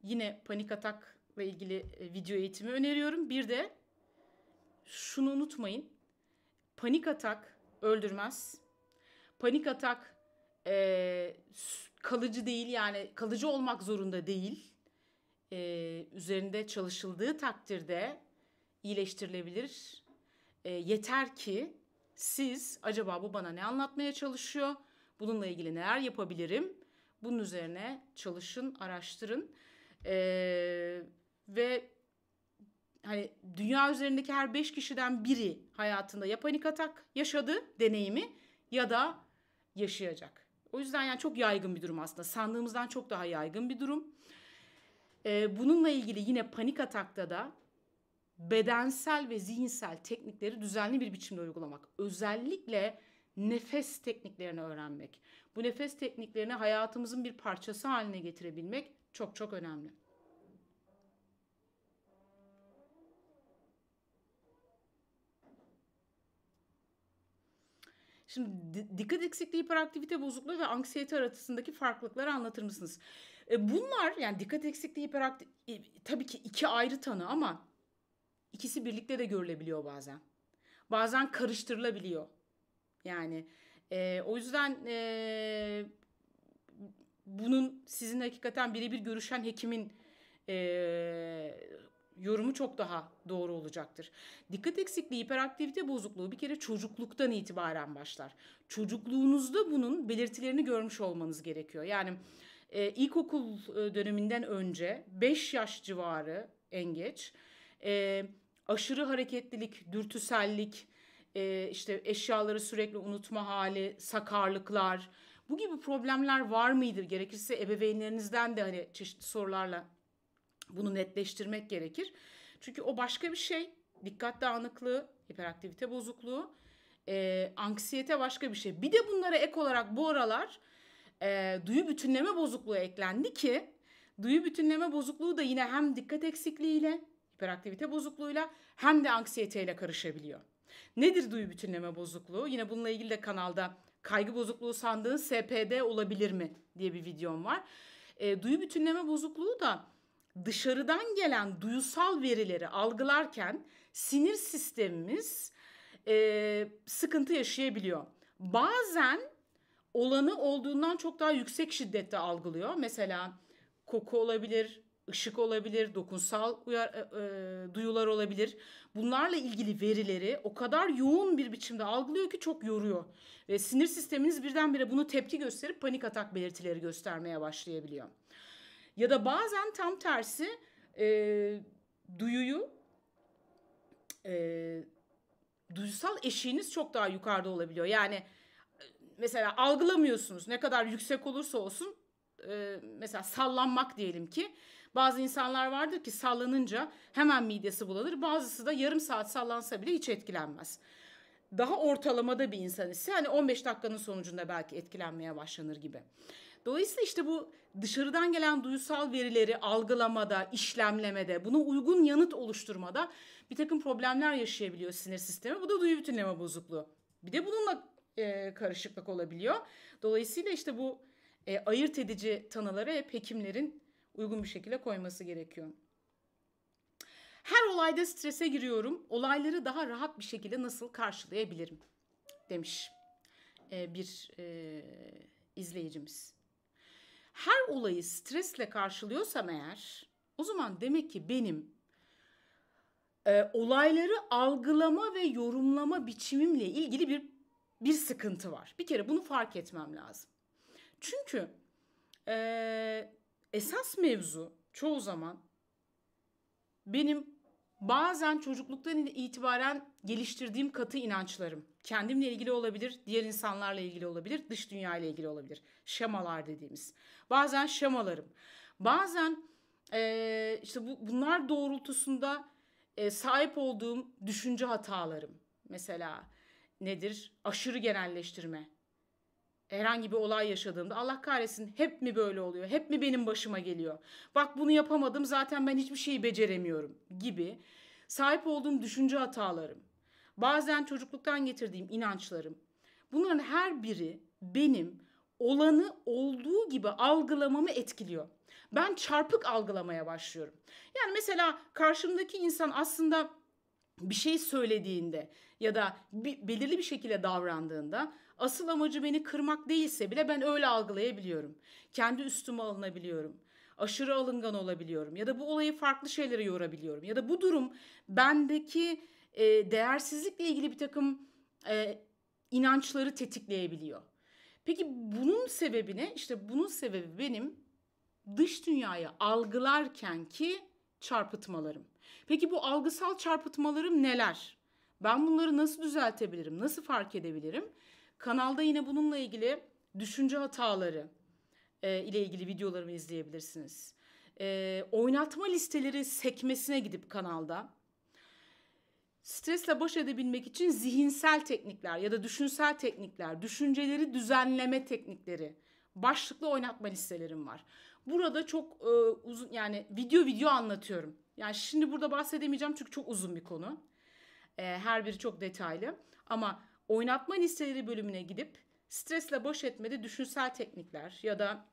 yine panik atak ve ilgili e, video eğitimi öneriyorum. Bir de şunu unutmayın. Panik atak öldürmez. Panik atak e, kalıcı değil yani kalıcı olmak zorunda değil e, üzerinde çalışıldığı takdirde iyileştirilebilir. E, yeter ki siz acaba bu bana ne anlatmaya çalışıyor? Bununla ilgili neler yapabilirim? Bunun üzerine çalışın, araştırın. E, ve hani dünya üzerindeki her beş kişiden biri hayatında ya panik atak yaşadı deneyimi ya da yaşayacak. O yüzden yani çok yaygın bir durum aslında. Sandığımızdan çok daha yaygın bir durum. E, bununla ilgili yine panik atakta da bedensel ve zihinsel teknikleri düzenli bir biçimde uygulamak. Özellikle nefes tekniklerini öğrenmek. Bu nefes tekniklerini hayatımızın bir parçası haline getirebilmek çok çok önemli. Şimdi dikkat eksikliği, hiperaktivite bozukluğu ve anksiyete arasındaki farklılıkları anlatır mısınız? E, bunlar yani dikkat eksikliği hiperaktif e, tabii ki iki ayrı tanı ama ikisi birlikte de görülebiliyor bazen. Bazen karıştırılabiliyor. Yani e, o yüzden e, bunun sizin hakikaten birebir görüşen hekimin e, yorumu çok daha doğru olacaktır. Dikkat eksikliği, hiperaktivite bozukluğu bir kere çocukluktan itibaren başlar. Çocukluğunuzda bunun belirtilerini görmüş olmanız gerekiyor. Yani ee, e, ilkokul döneminden önce 5 yaş civarı en geç e, aşırı hareketlilik, dürtüsellik, e, işte eşyaları sürekli unutma hali, sakarlıklar bu gibi problemler var mıydır? Gerekirse ebeveynlerinizden de hani çeşitli sorularla bunu netleştirmek gerekir. Çünkü o başka bir şey. Dikkat dağınıklığı, hiperaktivite bozukluğu, e, anksiyete başka bir şey. Bir de bunlara ek olarak bu aralar e, duyu bütünleme bozukluğu eklendi ki duyu bütünleme bozukluğu da yine hem dikkat eksikliğiyle, hiperaktivite bozukluğuyla hem de anksiyeteyle karışabiliyor. Nedir duyu bütünleme bozukluğu? Yine bununla ilgili de kanalda kaygı bozukluğu sandığın SPD olabilir mi diye bir videom var. E, duyu bütünleme bozukluğu da dışarıdan gelen duyusal verileri algılarken sinir sistemimiz e, sıkıntı yaşayabiliyor. Bazen olanı olduğundan çok daha yüksek şiddette algılıyor. Mesela koku olabilir, ışık olabilir, dokunsal uyar, e, e, duyular olabilir. Bunlarla ilgili verileri o kadar yoğun bir biçimde algılıyor ki çok yoruyor. Ve sinir sisteminiz birdenbire bunu tepki gösterip panik atak belirtileri göstermeye başlayabiliyor. Ya da bazen tam tersi e, duyuyu e, duysal eşiğiniz çok daha yukarıda olabiliyor. Yani mesela algılamıyorsunuz ne kadar yüksek olursa olsun e, mesela sallanmak diyelim ki bazı insanlar vardır ki sallanınca hemen midesi bulanır bazısı da yarım saat sallansa bile hiç etkilenmez. Daha ortalamada bir insan ise hani 15 dakikanın sonucunda belki etkilenmeye başlanır gibi. Dolayısıyla işte bu dışarıdan gelen duysal verileri algılamada, işlemlemede, buna uygun yanıt oluşturmada bir takım problemler yaşayabiliyor sinir sistemi. Bu da duyu bütünleme bozukluğu. Bir de bununla e, karışıklık olabiliyor. Dolayısıyla işte bu e, ayırt edici tanıları hep hekimlerin uygun bir şekilde koyması gerekiyor. Her olayda strese giriyorum. Olayları daha rahat bir şekilde nasıl karşılayabilirim? Demiş e, bir e, izleyicimiz. Her olayı stresle karşılıyorsam eğer o zaman demek ki benim e, olayları algılama ve yorumlama biçimimle ilgili bir bir sıkıntı var. Bir kere bunu fark etmem lazım. Çünkü e, esas mevzu çoğu zaman benim bazen çocukluktan itibaren geliştirdiğim katı inançlarım. Kendimle ilgili olabilir, diğer insanlarla ilgili olabilir, dış dünya ile ilgili olabilir. Şemalar dediğimiz. Bazen şemalarım. Bazen e, işte bu, bunlar doğrultusunda e, sahip olduğum düşünce hatalarım. Mesela nedir? Aşırı genelleştirme. Herhangi bir olay yaşadığımda Allah kahretsin hep mi böyle oluyor? Hep mi benim başıma geliyor? Bak bunu yapamadım zaten ben hiçbir şeyi beceremiyorum gibi sahip olduğum düşünce hatalarım, bazen çocukluktan getirdiğim inançlarım. Bunların her biri benim olanı olduğu gibi algılamamı etkiliyor. Ben çarpık algılamaya başlıyorum. Yani mesela karşımdaki insan aslında bir şey söylediğinde ya da bir, belirli bir şekilde davrandığında asıl amacı beni kırmak değilse bile ben öyle algılayabiliyorum. Kendi üstüme alınabiliyorum. Aşırı alıngan olabiliyorum ya da bu olayı farklı şeylere yorabiliyorum ya da bu durum bendeki e, değersizlikle ilgili bir takım e, inançları tetikleyebiliyor. Peki bunun sebebi ne? İşte bunun sebebi benim dış dünyayı algılarken ki çarpıtmalarım. Peki bu algısal çarpıtmalarım neler? Ben bunları nasıl düzeltebilirim? Nasıl fark edebilirim? Kanalda yine bununla ilgili düşünce hataları e, ile ilgili videolarımı izleyebilirsiniz. E, oynatma listeleri sekmesine gidip kanalda stresle baş edebilmek için zihinsel teknikler ya da düşünsel teknikler, düşünceleri düzenleme teknikleri başlıklı oynatma listelerim var. Burada çok e, uzun yani video video anlatıyorum. Yani şimdi burada bahsedemeyeceğim çünkü çok uzun bir konu. E, her biri çok detaylı. Ama oynatma listeleri bölümüne gidip stresle baş etmede düşünsel teknikler ya da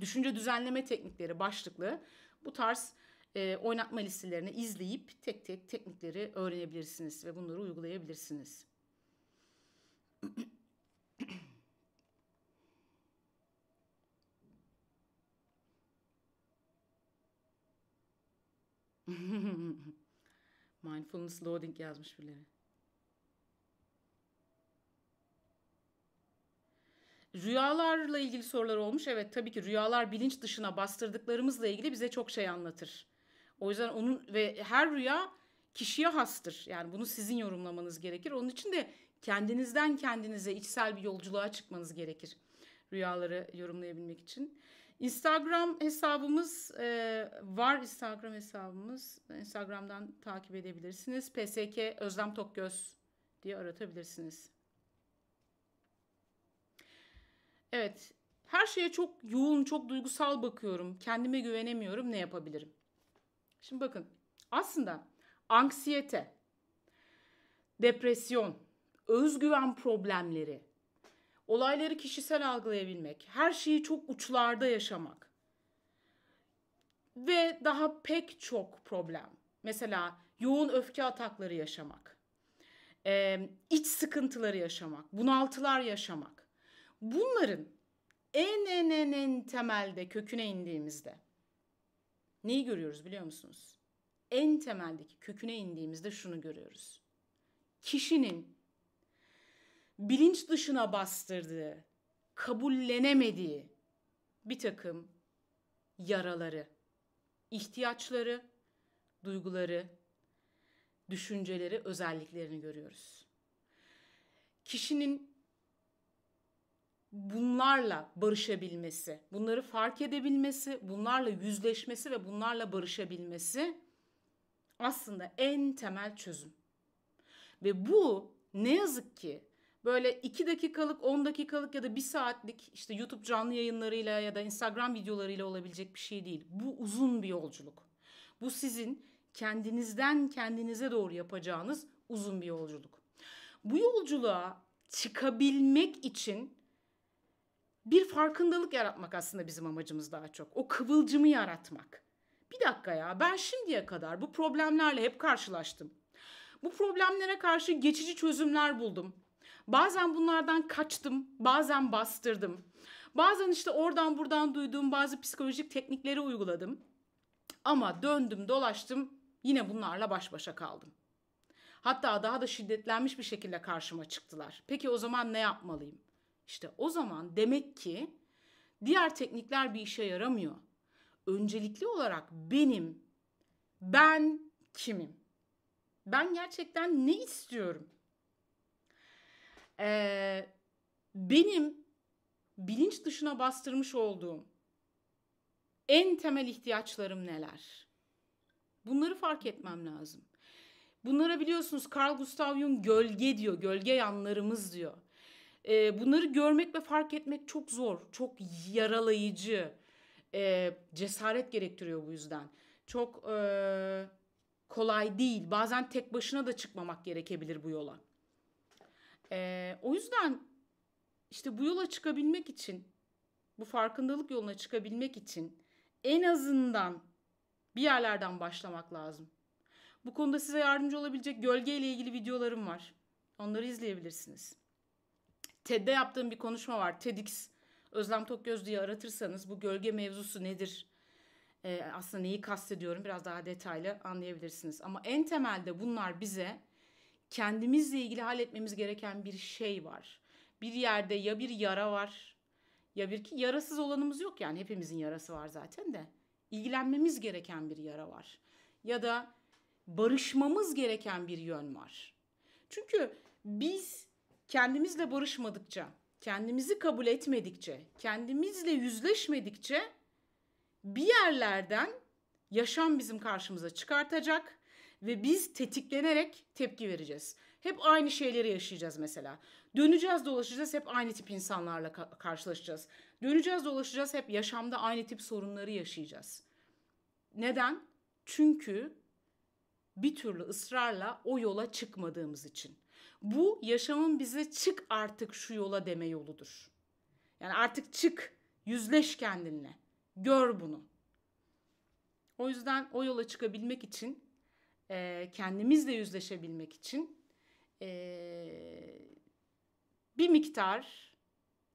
düşünce düzenleme teknikleri başlıklı bu tarz e, oynatma listelerini izleyip tek tek teknikleri öğrenebilirsiniz ve bunları uygulayabilirsiniz. Mindfulness loading yazmış birileri. Rüyalarla ilgili sorular olmuş. Evet tabii ki rüyalar bilinç dışına bastırdıklarımızla ilgili bize çok şey anlatır. O yüzden onun ve her rüya kişiye hastır. Yani bunu sizin yorumlamanız gerekir. Onun için de kendinizden kendinize içsel bir yolculuğa çıkmanız gerekir. Rüyaları yorumlayabilmek için. Instagram hesabımız e, var Instagram hesabımız. Instagram'dan takip edebilirsiniz. PSK Özlem Tokgöz diye aratabilirsiniz. Evet, her şeye çok yoğun, çok duygusal bakıyorum. Kendime güvenemiyorum. Ne yapabilirim? Şimdi bakın. Aslında anksiyete, depresyon, özgüven problemleri Olayları kişisel algılayabilmek, her şeyi çok uçlarda yaşamak ve daha pek çok problem. Mesela yoğun öfke atakları yaşamak, iç sıkıntıları yaşamak, bunaltılar yaşamak. Bunların en en en en temelde köküne indiğimizde neyi görüyoruz biliyor musunuz? En temeldeki köküne indiğimizde şunu görüyoruz. Kişinin bilinç dışına bastırdığı, kabullenemediği bir takım yaraları, ihtiyaçları, duyguları, düşünceleri, özelliklerini görüyoruz. Kişinin bunlarla barışabilmesi, bunları fark edebilmesi, bunlarla yüzleşmesi ve bunlarla barışabilmesi aslında en temel çözüm. Ve bu ne yazık ki böyle 2 dakikalık, 10 dakikalık ya da 1 saatlik işte YouTube canlı yayınlarıyla ya da Instagram videolarıyla olabilecek bir şey değil. Bu uzun bir yolculuk. Bu sizin kendinizden kendinize doğru yapacağınız uzun bir yolculuk. Bu yolculuğa çıkabilmek için bir farkındalık yaratmak aslında bizim amacımız daha çok. O kıvılcımı yaratmak. Bir dakika ya ben şimdiye kadar bu problemlerle hep karşılaştım. Bu problemlere karşı geçici çözümler buldum. Bazen bunlardan kaçtım, bazen bastırdım. Bazen işte oradan buradan duyduğum bazı psikolojik teknikleri uyguladım. Ama döndüm dolaştım yine bunlarla baş başa kaldım. Hatta daha da şiddetlenmiş bir şekilde karşıma çıktılar. Peki o zaman ne yapmalıyım? İşte o zaman demek ki diğer teknikler bir işe yaramıyor. Öncelikli olarak benim ben kimim? Ben gerçekten ne istiyorum? Ee, benim bilinç dışına bastırmış olduğum en temel ihtiyaçlarım neler? Bunları fark etmem lazım. Bunlara biliyorsunuz Carl Gustav Jung gölge diyor, gölge yanlarımız diyor. E, bunları görmek ve fark etmek çok zor, çok yaralayıcı, e, cesaret gerektiriyor bu yüzden. Çok e, kolay değil. Bazen tek başına da çıkmamak gerekebilir bu yola. Ee, o yüzden işte bu yola çıkabilmek için, bu farkındalık yoluna çıkabilmek için en azından bir yerlerden başlamak lazım. Bu konuda size yardımcı olabilecek gölgeyle ilgili videolarım var. Onları izleyebilirsiniz. TED'de yaptığım bir konuşma var. TEDx Özlem Tokgöz diye aratırsanız bu gölge mevzusu nedir? Ee, aslında neyi kastediyorum biraz daha detaylı anlayabilirsiniz. Ama en temelde bunlar bize kendimizle ilgili halletmemiz gereken bir şey var. Bir yerde ya bir yara var ya bir ki yarasız olanımız yok yani hepimizin yarası var zaten de. İlgilenmemiz gereken bir yara var. Ya da barışmamız gereken bir yön var. Çünkü biz kendimizle barışmadıkça, kendimizi kabul etmedikçe, kendimizle yüzleşmedikçe bir yerlerden yaşam bizim karşımıza çıkartacak ve biz tetiklenerek tepki vereceğiz. Hep aynı şeyleri yaşayacağız mesela. Döneceğiz dolaşacağız hep aynı tip insanlarla ka- karşılaşacağız. Döneceğiz dolaşacağız hep yaşamda aynı tip sorunları yaşayacağız. Neden? Çünkü bir türlü ısrarla o yola çıkmadığımız için. Bu yaşamın bize çık artık şu yola deme yoludur. Yani artık çık, yüzleş kendinle. Gör bunu. O yüzden o yola çıkabilmek için e, kendimizle yüzleşebilmek için e, bir miktar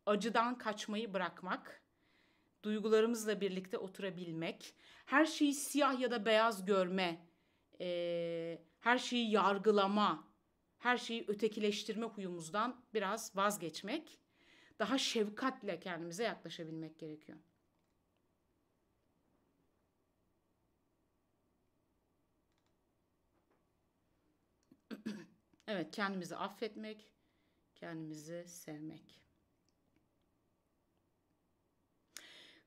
acıdan kaçmayı bırakmak, duygularımızla birlikte oturabilmek, her şeyi siyah ya da beyaz görme, e, her şeyi yargılama, her şeyi ötekileştirme huyumuzdan biraz vazgeçmek, daha şefkatle kendimize yaklaşabilmek gerekiyor. Evet kendimizi affetmek, kendimizi sevmek.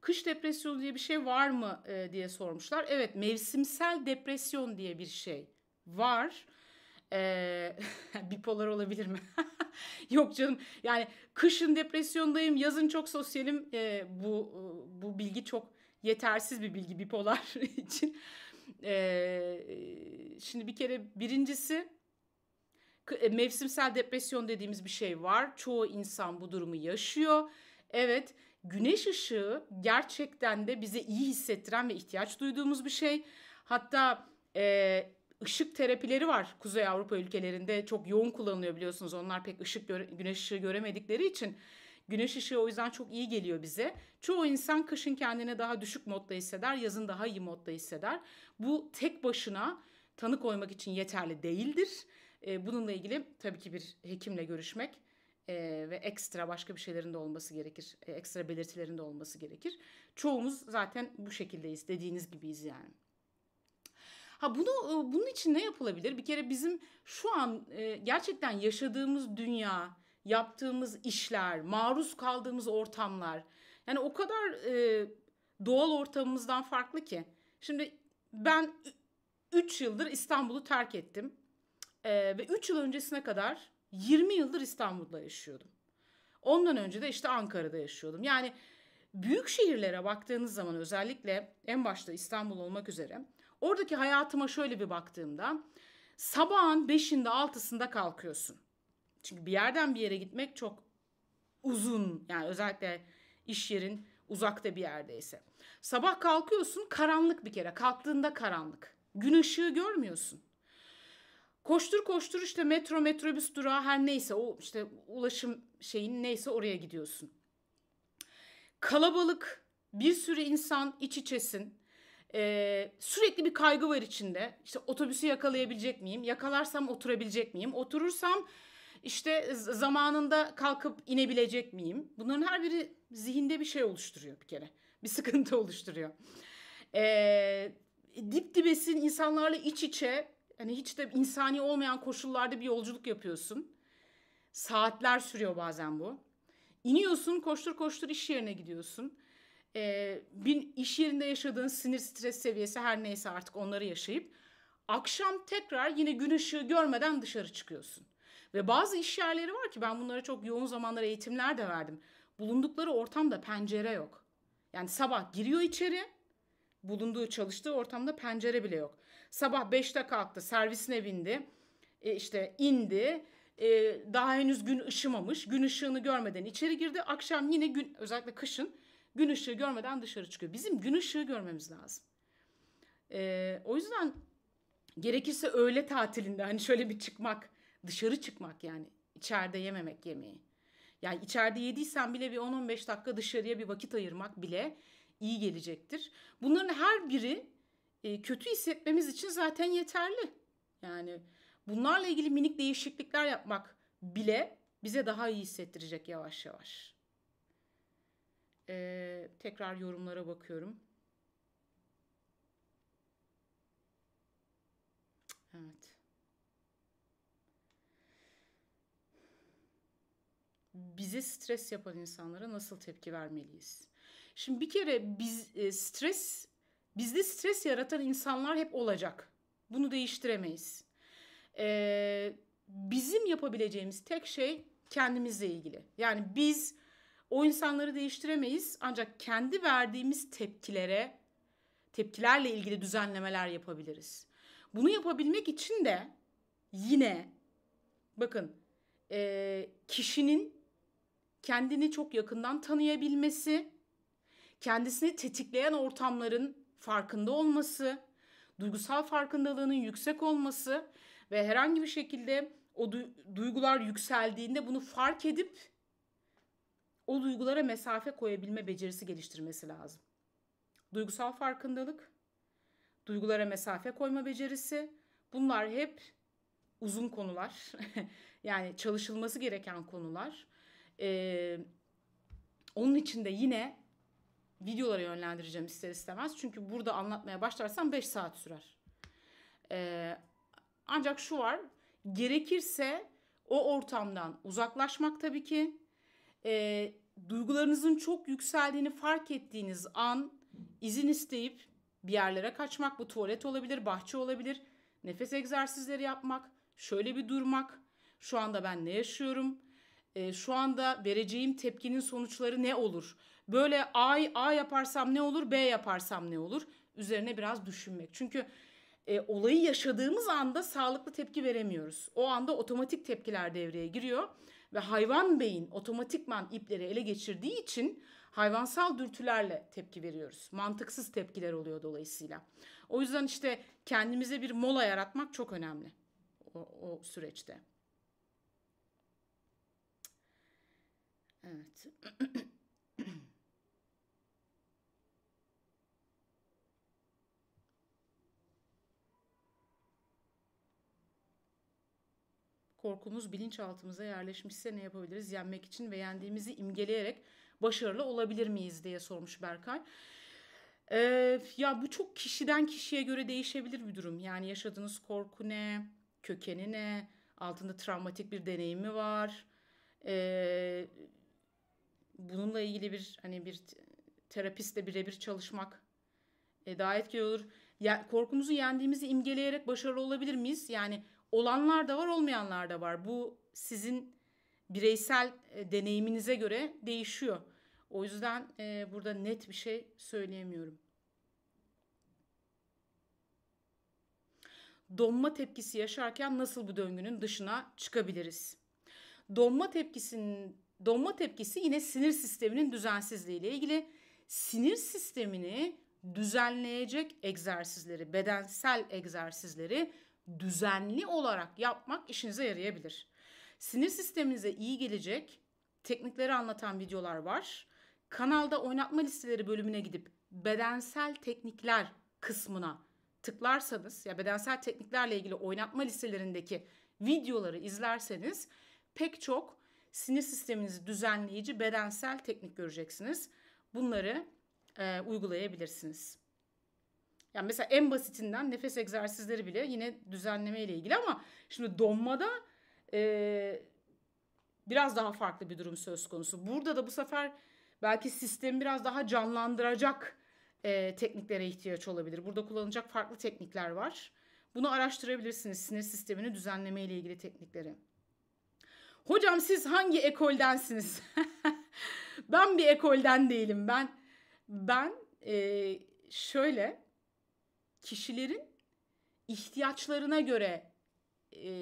Kış depresyonu diye bir şey var mı e, diye sormuşlar. Evet mevsimsel depresyon diye bir şey var. Ee, bipolar olabilir mi? Yok canım. Yani kışın depresyondayım, yazın çok sosyalim. Ee, bu e, bu bilgi çok yetersiz bir bilgi bipolar için. Ee, şimdi bir kere birincisi e, mevsimsel depresyon dediğimiz bir şey var. Çoğu insan bu durumu yaşıyor. Evet, güneş ışığı gerçekten de bizi iyi hissettiren ve ihtiyaç duyduğumuz bir şey. Hatta e, ışık terapileri var Kuzey Avrupa ülkelerinde çok yoğun kullanılıyor biliyorsunuz. Onlar pek ışık güneş ışığı göremedikleri için güneş ışığı o yüzden çok iyi geliyor bize. Çoğu insan kışın kendini daha düşük modda hisseder, yazın daha iyi modda hisseder. Bu tek başına tanı koymak için yeterli değildir e, bununla ilgili tabii ki bir hekimle görüşmek e, ve ekstra başka bir şeylerin de olması gerekir. E, ekstra belirtilerin de olması gerekir. Çoğumuz zaten bu şekildeyiz dediğiniz gibiyiz yani. Ha bunu e, bunun için ne yapılabilir? Bir kere bizim şu an e, gerçekten yaşadığımız dünya, yaptığımız işler, maruz kaldığımız ortamlar yani o kadar e, doğal ortamımızdan farklı ki. Şimdi ben 3 yıldır İstanbul'u terk ettim. Ee, ve 3 yıl öncesine kadar 20 yıldır İstanbul'da yaşıyordum. Ondan önce de işte Ankara'da yaşıyordum. Yani büyük şehirlere baktığınız zaman özellikle en başta İstanbul olmak üzere oradaki hayatıma şöyle bir baktığımda sabahın 5'inde 6'sında kalkıyorsun. Çünkü bir yerden bir yere gitmek çok uzun yani özellikle iş yerin uzakta bir yerdeyse. Sabah kalkıyorsun karanlık bir kere kalktığında karanlık. Gün ışığı görmüyorsun. Koştur koştur işte metro, metrobüs durağı her neyse o işte ulaşım şeyin neyse oraya gidiyorsun. Kalabalık bir sürü insan iç içesin. Ee, sürekli bir kaygı var içinde. İşte otobüsü yakalayabilecek miyim? Yakalarsam oturabilecek miyim? Oturursam işte zamanında kalkıp inebilecek miyim? Bunların her biri zihinde bir şey oluşturuyor bir kere. Bir sıkıntı oluşturuyor. Ee, dip dibesin insanlarla iç içe hani hiç de insani olmayan koşullarda bir yolculuk yapıyorsun. Saatler sürüyor bazen bu. İniyorsun koştur koştur iş yerine gidiyorsun. Ee, bir iş yerinde yaşadığın sinir stres seviyesi her neyse artık onları yaşayıp akşam tekrar yine gün ışığı görmeden dışarı çıkıyorsun. Ve bazı iş yerleri var ki ben bunlara çok yoğun zamanlara eğitimler de verdim. Bulundukları ortamda pencere yok. Yani sabah giriyor içeri bulunduğu çalıştığı ortamda pencere bile yok. Sabah 5'te kalktı servisine bindi e, işte indi e, daha henüz gün ışımamış gün ışığını görmeden içeri girdi akşam yine gün özellikle kışın gün ışığı görmeden dışarı çıkıyor. Bizim gün ışığı görmemiz lazım. E, o yüzden gerekirse öğle tatilinde hani şöyle bir çıkmak dışarı çıkmak yani içeride yememek yemeği. Yani içeride yediysen bile bir 10-15 dakika dışarıya bir vakit ayırmak bile iyi gelecektir. Bunların her biri e, kötü hissetmemiz için zaten yeterli. Yani bunlarla ilgili minik değişiklikler yapmak bile bize daha iyi hissettirecek yavaş yavaş. Ee, tekrar yorumlara bakıyorum. Evet. Bize stres yapan insanlara nasıl tepki vermeliyiz? Şimdi bir kere biz e, stres Bizde stres yaratan insanlar hep olacak. Bunu değiştiremeyiz. Ee, bizim yapabileceğimiz tek şey kendimizle ilgili. Yani biz o insanları değiştiremeyiz ancak kendi verdiğimiz tepkilere, tepkilerle ilgili düzenlemeler yapabiliriz. Bunu yapabilmek için de yine bakın e, kişinin kendini çok yakından tanıyabilmesi, kendisini tetikleyen ortamların farkında olması, duygusal farkındalığının yüksek olması ve herhangi bir şekilde o du- duygular yükseldiğinde bunu fark edip o duygulara mesafe koyabilme becerisi geliştirmesi lazım. Duygusal farkındalık, duygulara mesafe koyma becerisi bunlar hep uzun konular. yani çalışılması gereken konular. Ee, onun için de yine videolara yönlendireceğim ister istemez. Çünkü burada anlatmaya başlarsam 5 saat sürer. Ee, ancak şu var. Gerekirse o ortamdan uzaklaşmak tabii ki. E, duygularınızın çok yükseldiğini fark ettiğiniz an izin isteyip bir yerlere kaçmak. Bu tuvalet olabilir, bahçe olabilir. Nefes egzersizleri yapmak. Şöyle bir durmak. Şu anda ben ne yaşıyorum? E, şu anda vereceğim tepkinin sonuçları ne olur? Böyle A A yaparsam ne olur, B yaparsam ne olur? Üzerine biraz düşünmek. Çünkü e, olayı yaşadığımız anda sağlıklı tepki veremiyoruz. O anda otomatik tepkiler devreye giriyor ve hayvan beyin otomatikman ipleri ele geçirdiği için hayvansal dürtülerle tepki veriyoruz. Mantıksız tepkiler oluyor dolayısıyla. O yüzden işte kendimize bir mola yaratmak çok önemli o, o süreçte. Evet. korkumuz bilinçaltımıza yerleşmişse ne yapabiliriz yenmek için ve yendiğimizi imgeleyerek başarılı olabilir miyiz diye sormuş Berkay. Ee, ya bu çok kişiden kişiye göre değişebilir bir durum. Yani yaşadığınız korku ne, kökeni ne, altında travmatik bir deneyimi var. Ee, bununla ilgili bir hani bir terapistle birebir çalışmak e, daha etkili olur. Ya, korkumuzu yendiğimizi imgeleyerek başarılı olabilir miyiz? Yani olanlar da var, olmayanlar da var. Bu sizin bireysel e, deneyiminize göre değişiyor. O yüzden e, burada net bir şey söyleyemiyorum. Donma tepkisi yaşarken nasıl bu döngünün dışına çıkabiliriz? Donma tepkisinin donma tepkisi yine sinir sisteminin düzensizliği ile ilgili. Sinir sistemini düzenleyecek egzersizleri, bedensel egzersizleri düzenli olarak yapmak işinize yarayabilir. Sinir sisteminize iyi gelecek teknikleri anlatan videolar var. Kanalda oynatma listeleri bölümüne gidip bedensel teknikler kısmına tıklarsanız ya bedensel tekniklerle ilgili oynatma listelerindeki videoları izlerseniz pek çok sinir sisteminizi düzenleyici bedensel teknik göreceksiniz. Bunları e, uygulayabilirsiniz. Yani mesela en basitinden nefes egzersizleri bile yine düzenleme ile ilgili ama şimdi donmada e, biraz daha farklı bir durum söz konusu. Burada da bu sefer belki sistemi biraz daha canlandıracak e, tekniklere ihtiyaç olabilir. Burada kullanılacak farklı teknikler var. Bunu araştırabilirsiniz sinir sistemini düzenleme ile ilgili teknikleri. Hocam siz hangi ekoldensiniz? ben bir ekolden değilim. Ben ben e, şöyle kişilerin ihtiyaçlarına göre e,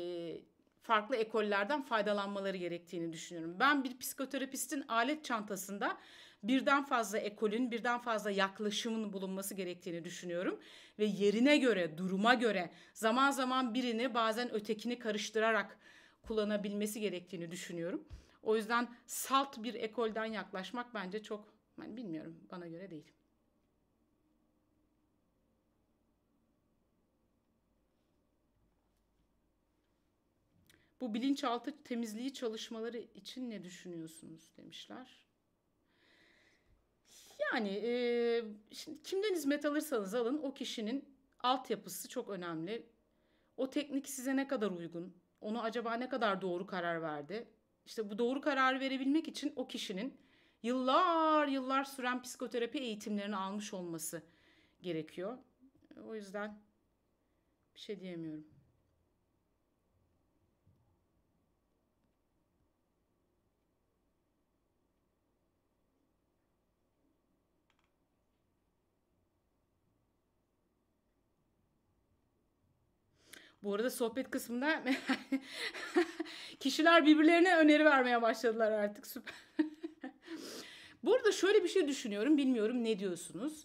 farklı ekollerden faydalanmaları gerektiğini düşünüyorum. Ben bir psikoterapistin alet çantasında birden fazla ekolün, birden fazla yaklaşımın bulunması gerektiğini düşünüyorum ve yerine göre, duruma göre zaman zaman birini, bazen ötekini karıştırarak kullanabilmesi gerektiğini düşünüyorum. O yüzden salt bir ekolden yaklaşmak bence çok ben bilmiyorum bana göre değil. Bu bilinçaltı temizliği çalışmaları için ne düşünüyorsunuz demişler. Yani e, şimdi kimden hizmet alırsanız alın o kişinin altyapısı çok önemli. O teknik size ne kadar uygun? Onu acaba ne kadar doğru karar verdi? İşte bu doğru karar verebilmek için o kişinin yıllar yıllar süren psikoterapi eğitimlerini almış olması gerekiyor. O yüzden bir şey diyemiyorum. Bu arada sohbet kısmında kişiler birbirlerine öneri vermeye başladılar artık süper. Burada şöyle bir şey düşünüyorum bilmiyorum ne diyorsunuz.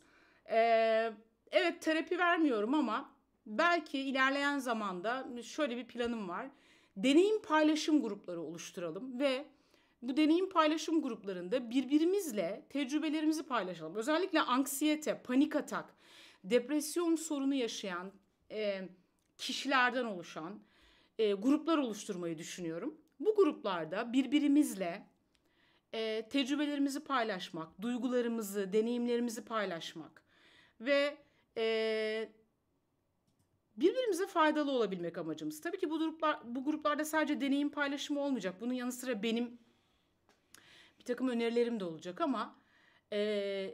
Ee, evet terapi vermiyorum ama belki ilerleyen zamanda şöyle bir planım var. Deneyim paylaşım grupları oluşturalım ve bu deneyim paylaşım gruplarında birbirimizle tecrübelerimizi paylaşalım. Özellikle anksiyete, panik atak, depresyon sorunu yaşayan e, kişilerden oluşan e, gruplar oluşturmayı düşünüyorum. Bu gruplarda birbirimizle e, tecrübelerimizi paylaşmak, duygularımızı, deneyimlerimizi paylaşmak ve e, birbirimize faydalı olabilmek amacımız. Tabii ki bu gruplar bu gruplarda sadece deneyim paylaşımı olmayacak. Bunun yanı sıra benim bir takım önerilerim de olacak ama e,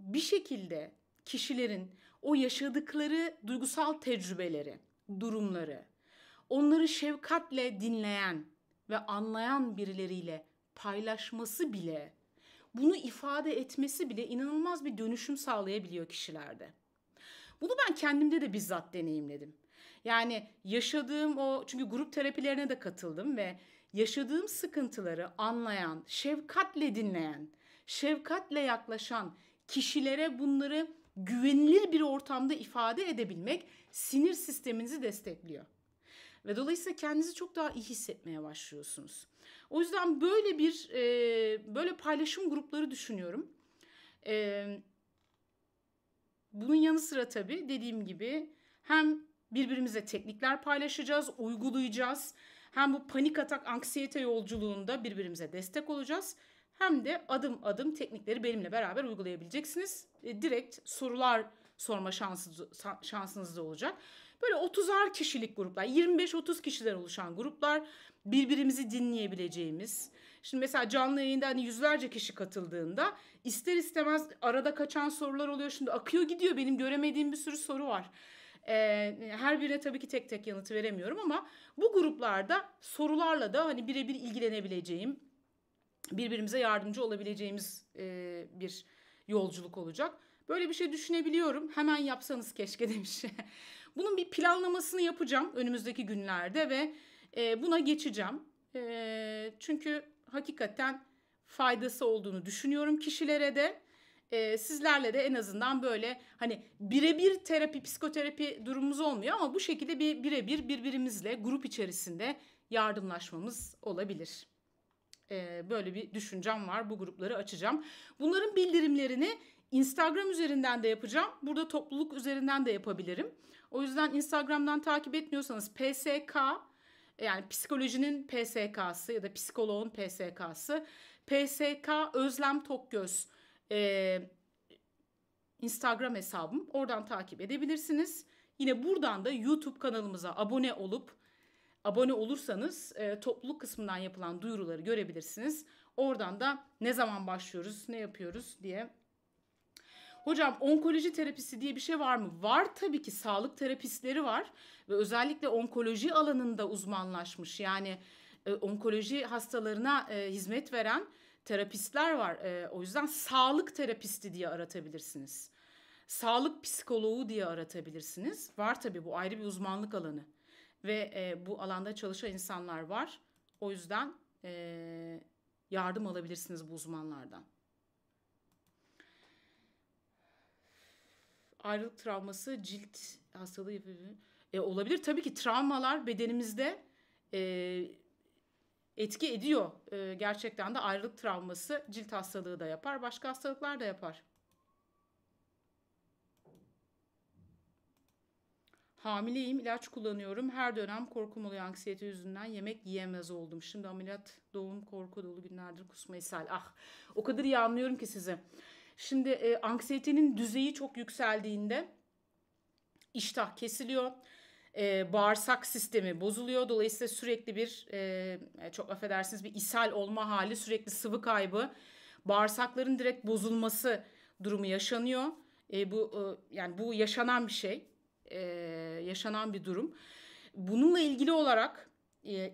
bir şekilde kişilerin o yaşadıkları duygusal tecrübeleri, durumları, onları şefkatle dinleyen ve anlayan birileriyle paylaşması bile, bunu ifade etmesi bile inanılmaz bir dönüşüm sağlayabiliyor kişilerde. Bunu ben kendimde de bizzat deneyimledim. Yani yaşadığım o çünkü grup terapilerine de katıldım ve yaşadığım sıkıntıları anlayan, şefkatle dinleyen, şefkatle yaklaşan kişilere bunları güvenilir bir ortamda ifade edebilmek sinir sisteminizi destekliyor. Ve dolayısıyla kendinizi çok daha iyi hissetmeye başlıyorsunuz. O yüzden böyle bir e, böyle paylaşım grupları düşünüyorum. E, bunun yanı sıra tabii dediğim gibi hem birbirimize teknikler paylaşacağız, uygulayacağız. Hem bu panik atak, anksiyete yolculuğunda birbirimize destek olacağız. Hem de adım adım teknikleri benimle beraber uygulayabileceksiniz. E, direkt sorular sorma şansı, şansınız da olacak. Böyle 30'ar kişilik gruplar, 25-30 kişiden oluşan gruplar birbirimizi dinleyebileceğimiz. Şimdi mesela canlı yayında hani yüzlerce kişi katıldığında ister istemez arada kaçan sorular oluyor. Şimdi akıyor gidiyor benim göremediğim bir sürü soru var. Ee, her birine tabii ki tek tek yanıtı veremiyorum ama bu gruplarda sorularla da hani birebir ilgilenebileceğim, birbirimize yardımcı olabileceğimiz e, bir yolculuk olacak. Böyle bir şey düşünebiliyorum. Hemen yapsanız keşke demiş. Bunun bir planlamasını yapacağım önümüzdeki günlerde ve e, buna geçeceğim. E, çünkü hakikaten faydası olduğunu düşünüyorum kişilere de. E, sizlerle de en azından böyle hani birebir terapi, psikoterapi durumumuz olmuyor ama bu şekilde bir birebir birbirimizle grup içerisinde yardımlaşmamız olabilir böyle bir düşüncem var. Bu grupları açacağım. Bunların bildirimlerini Instagram üzerinden de yapacağım. Burada topluluk üzerinden de yapabilirim. O yüzden Instagram'dan takip etmiyorsanız PSK yani psikolojinin PSK'sı ya da psikoloğun PSK'sı PSK Özlem Tokgöz e, Instagram hesabım. Oradan takip edebilirsiniz. Yine buradan da YouTube kanalımıza abone olup abone olursanız e, topluluk kısmından yapılan duyuruları görebilirsiniz. Oradan da ne zaman başlıyoruz, ne yapıyoruz diye Hocam onkoloji terapisi diye bir şey var mı? Var tabii ki sağlık terapistleri var ve özellikle onkoloji alanında uzmanlaşmış yani e, onkoloji hastalarına e, hizmet veren terapistler var. E, o yüzden sağlık terapisti diye aratabilirsiniz. Sağlık psikoloğu diye aratabilirsiniz. Var tabii bu ayrı bir uzmanlık alanı ve e, bu alanda çalışan insanlar var. O yüzden e, yardım alabilirsiniz bu uzmanlardan. Ayrılık travması cilt hastalığı e, olabilir. Tabii ki travmalar bedenimizde e, etki ediyor. E, gerçekten de ayrılık travması cilt hastalığı da yapar, başka hastalıklar da yapar. Hamileyim, ilaç kullanıyorum. Her dönem korkum oluyor anksiyete yüzünden. Yemek yiyemez oldum. Şimdi ameliyat, doğum korku dolu günlerdir kusma ishal. Ah o kadar iyi anlıyorum ki sizi. Şimdi e, anksiyetenin düzeyi çok yükseldiğinde iştah kesiliyor. E, bağırsak sistemi bozuluyor. Dolayısıyla sürekli bir e, e çok affedersiniz bir ishal olma hali, sürekli sıvı kaybı, bağırsakların direkt bozulması durumu yaşanıyor. E, bu e, yani bu yaşanan bir şey e, yaşanan bir durum. Bununla ilgili olarak e,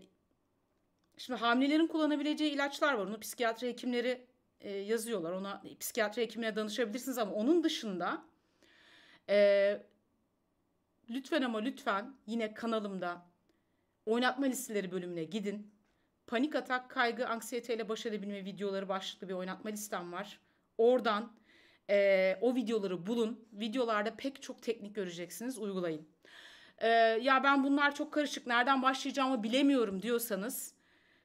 şimdi hamilelerin kullanabileceği ilaçlar var. Onu psikiyatri hekimleri e, yazıyorlar. Ona psikiyatri hekimine danışabilirsiniz ama onun dışında e, lütfen ama lütfen yine kanalımda oynatma listeleri bölümüne gidin. Panik atak, kaygı, anksiyete ile baş edebilme videoları başlıklı bir oynatma listem var. Oradan e, o videoları bulun. Videolarda pek çok teknik göreceksiniz. Uygulayın. E, ya ben bunlar çok karışık. Nereden başlayacağımı bilemiyorum diyorsanız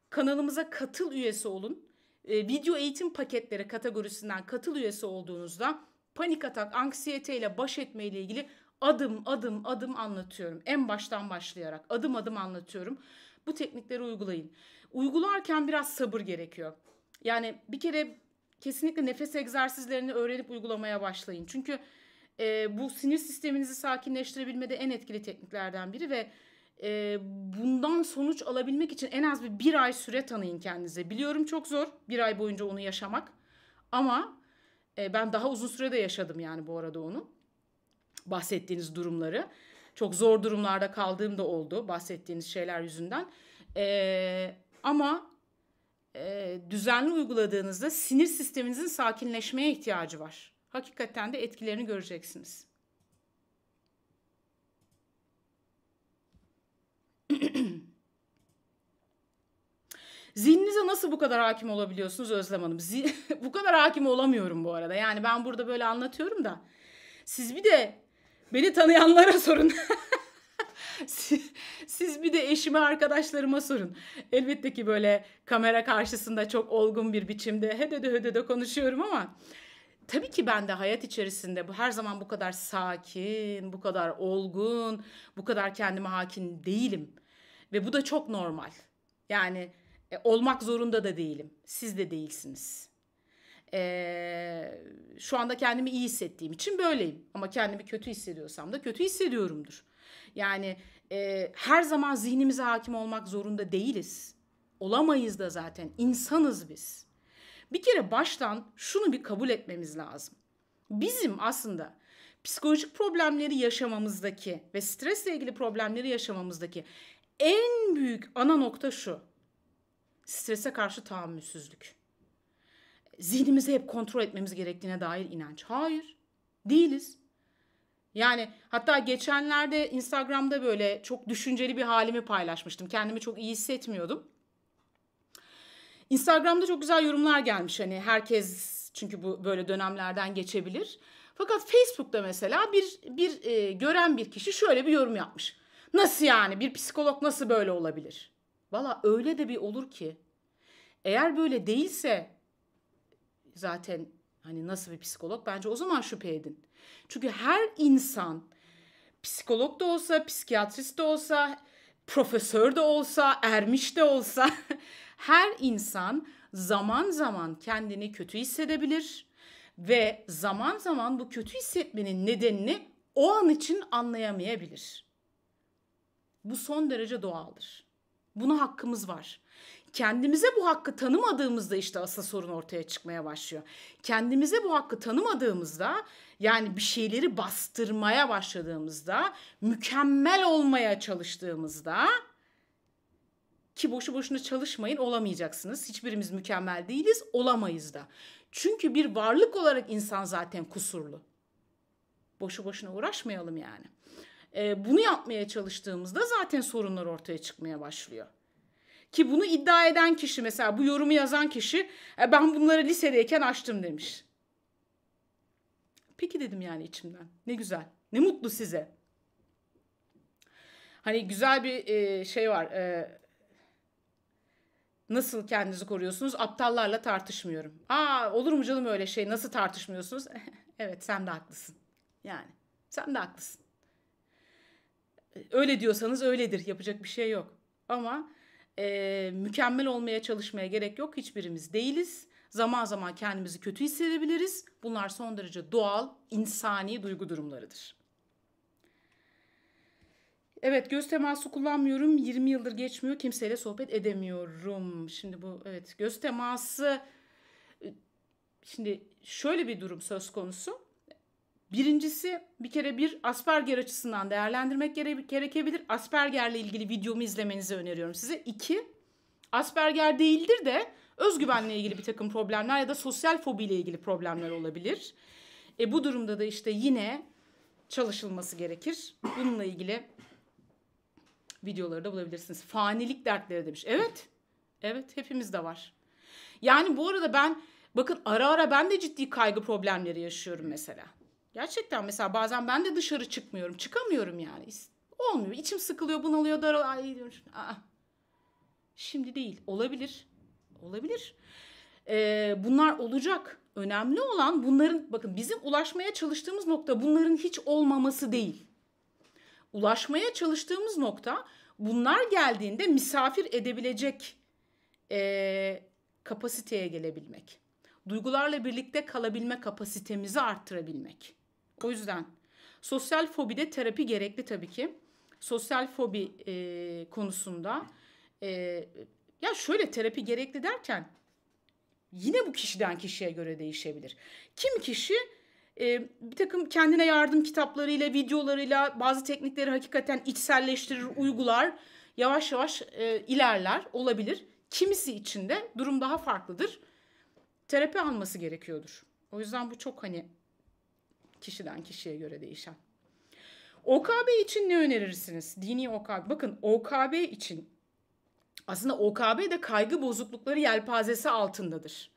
kanalımıza katıl üyesi olun. E, video eğitim paketleri kategorisinden katıl üyesi olduğunuzda panik atak, anksiyete ile baş etme ile ilgili adım adım adım anlatıyorum. En baştan başlayarak adım adım anlatıyorum. Bu teknikleri uygulayın. Uygularken biraz sabır gerekiyor. Yani bir kere kesinlikle nefes egzersizlerini öğrenip uygulamaya başlayın. Çünkü e, bu sinir sisteminizi sakinleştirebilmede en etkili tekniklerden biri ve e, bundan sonuç alabilmek için en az bir, bir ay süre tanıyın kendinize. Biliyorum çok zor bir ay boyunca onu yaşamak ama e, ben daha uzun sürede yaşadım yani bu arada onu bahsettiğiniz durumları. Çok zor durumlarda kaldığım da oldu bahsettiğiniz şeyler yüzünden. E, ama e, düzenli uyguladığınızda sinir sisteminizin sakinleşmeye ihtiyacı var. Hakikaten de etkilerini göreceksiniz. Zihninize nasıl bu kadar hakim olabiliyorsunuz Özlem Hanım? Zih- bu kadar hakim olamıyorum bu arada. Yani ben burada böyle anlatıyorum da. Siz bir de beni tanıyanlara sorun. siz, siz bir de eşime arkadaşlarıma sorun. Elbette ki böyle kamera karşısında çok olgun bir biçimde hedede hedede konuşuyorum ama tabii ki ben de hayat içerisinde bu her zaman bu kadar sakin, bu kadar olgun, bu kadar kendime hakim değilim. Ve bu da çok normal. Yani e, olmak zorunda da değilim. Siz de değilsiniz. Ee, şu anda kendimi iyi hissettiğim için böyleyim. Ama kendimi kötü hissediyorsam da kötü hissediyorumdur. Yani e, her zaman zihnimize hakim olmak zorunda değiliz. Olamayız da zaten. İnsanız biz. Bir kere baştan şunu bir kabul etmemiz lazım. Bizim aslında psikolojik problemleri yaşamamızdaki ve stresle ilgili problemleri yaşamamızdaki en büyük ana nokta şu. Strese karşı tahammülsüzlük. Zihnimizi hep kontrol etmemiz gerektiğine dair inanç. Hayır, değiliz. Yani hatta geçenlerde Instagram'da böyle çok düşünceli bir halimi paylaşmıştım. Kendimi çok iyi hissetmiyordum. Instagram'da çok güzel yorumlar gelmiş hani herkes çünkü bu böyle dönemlerden geçebilir. Fakat Facebook'ta mesela bir bir e, gören bir kişi şöyle bir yorum yapmış. Nasıl yani bir psikolog nasıl böyle olabilir? Valla öyle de bir olur ki. Eğer böyle değilse zaten Hani nasıl bir psikolog? Bence o zaman şüphe edin. Çünkü her insan psikolog da olsa, psikiyatrist de olsa, profesör de olsa, ermiş de olsa her insan zaman zaman kendini kötü hissedebilir ve zaman zaman bu kötü hissetmenin nedenini o an için anlayamayabilir. Bu son derece doğaldır. Buna hakkımız var kendimize bu hakkı tanımadığımızda işte asıl sorun ortaya çıkmaya başlıyor. Kendimize bu hakkı tanımadığımızda yani bir şeyleri bastırmaya başladığımızda, mükemmel olmaya çalıştığımızda ki boşu boşuna çalışmayın olamayacaksınız. Hiçbirimiz mükemmel değiliz, olamayız da. Çünkü bir varlık olarak insan zaten kusurlu. Boşu boşuna uğraşmayalım yani. Ee, bunu yapmaya çalıştığımızda zaten sorunlar ortaya çıkmaya başlıyor. Ki bunu iddia eden kişi mesela bu yorumu yazan kişi e, ben bunları lisedeyken açtım demiş. Peki dedim yani içimden. Ne güzel. Ne mutlu size. Hani güzel bir e, şey var. E, nasıl kendinizi koruyorsunuz? Aptallarla tartışmıyorum. Aa olur mu canım öyle şey? Nasıl tartışmıyorsunuz? evet sen de haklısın. Yani sen de haklısın. E, öyle diyorsanız öyledir. Yapacak bir şey yok. Ama e, mükemmel olmaya çalışmaya gerek yok. Hiçbirimiz değiliz. Zaman zaman kendimizi kötü hissedebiliriz. Bunlar son derece doğal, insani duygu durumlarıdır. Evet göz teması kullanmıyorum. 20 yıldır geçmiyor. Kimseyle sohbet edemiyorum. Şimdi bu evet göz teması e, şimdi şöyle bir durum söz konusu. Birincisi bir kere bir Asperger açısından değerlendirmek gere gerekebilir. Asperger'le ilgili videomu izlemenizi öneriyorum size. İki, Asperger değildir de özgüvenle ilgili bir takım problemler ya da sosyal fobiyle ilgili problemler olabilir. E bu durumda da işte yine çalışılması gerekir. Bununla ilgili videoları da bulabilirsiniz. Fanilik dertleri demiş. Evet. Evet hepimizde var. Yani bu arada ben bakın ara ara ben de ciddi kaygı problemleri yaşıyorum mesela. Gerçekten mesela bazen ben de dışarı çıkmıyorum. Çıkamıyorum yani. Olmuyor. İçim sıkılıyor, bunalıyor, daralıyor. Aa, şimdi değil. Olabilir. Olabilir. Ee, bunlar olacak. Önemli olan bunların, bakın bizim ulaşmaya çalıştığımız nokta bunların hiç olmaması değil. Ulaşmaya çalıştığımız nokta bunlar geldiğinde misafir edebilecek e, kapasiteye gelebilmek. Duygularla birlikte kalabilme kapasitemizi arttırabilmek. O yüzden sosyal fobide terapi gerekli tabii ki. Sosyal fobi e, konusunda e, ya şöyle terapi gerekli derken yine bu kişiden kişiye göre değişebilir. Kim kişi e, bir takım kendine yardım kitaplarıyla, videolarıyla bazı teknikleri hakikaten içselleştirir, uygular, yavaş yavaş e, ilerler olabilir. Kimisi için de durum daha farklıdır. Terapi alması gerekiyordur. O yüzden bu çok hani kişiden kişiye göre değişen. OKB için ne önerirsiniz? Dini OKB. Bakın OKB için aslında OKB de kaygı bozuklukları yelpazesi altındadır.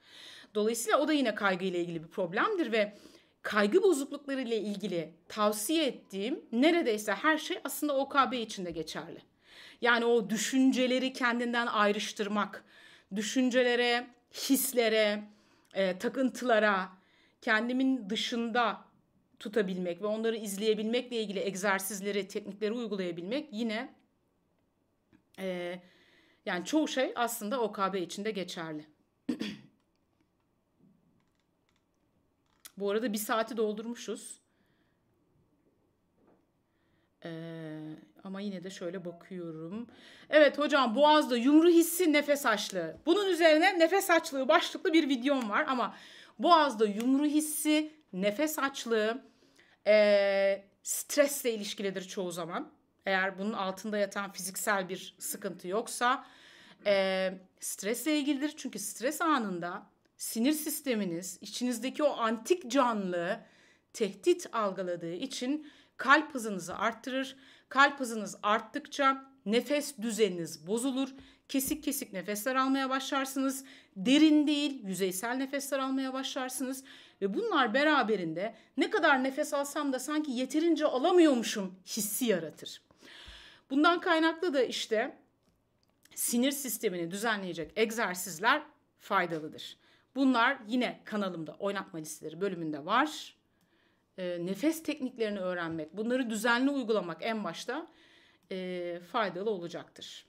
Dolayısıyla o da yine kaygı ile ilgili bir problemdir ve kaygı bozuklukları ile ilgili tavsiye ettiğim neredeyse her şey aslında OKB için de geçerli. Yani o düşünceleri kendinden ayrıştırmak, düşüncelere, hislere, e, takıntılara, kendimin dışında tutabilmek ve onları izleyebilmekle ilgili egzersizleri, teknikleri uygulayabilmek yine e, yani çoğu şey aslında OKB içinde geçerli. Bu arada bir saati doldurmuşuz. Ee, ama yine de şöyle bakıyorum. Evet hocam boğazda yumru hissi nefes açlığı. Bunun üzerine nefes açlığı başlıklı bir videom var ama boğazda yumru hissi nefes açlığı, e, stresle ilişkilidir çoğu zaman. Eğer bunun altında yatan fiziksel bir sıkıntı yoksa e, stresle ilgilidir. Çünkü stres anında sinir sisteminiz içinizdeki o antik canlı tehdit algıladığı için kalp hızınızı arttırır. Kalp hızınız arttıkça nefes düzeniniz bozulur. Kesik kesik nefesler almaya başlarsınız. Derin değil, yüzeysel nefesler almaya başlarsınız ve bunlar beraberinde ne kadar nefes alsam da sanki yeterince alamıyormuşum hissi yaratır. Bundan kaynaklı da işte sinir sistemini düzenleyecek egzersizler faydalıdır. Bunlar yine kanalımda oynatma listeleri bölümünde var. E, nefes tekniklerini öğrenmek, bunları düzenli uygulamak en başta e, faydalı olacaktır.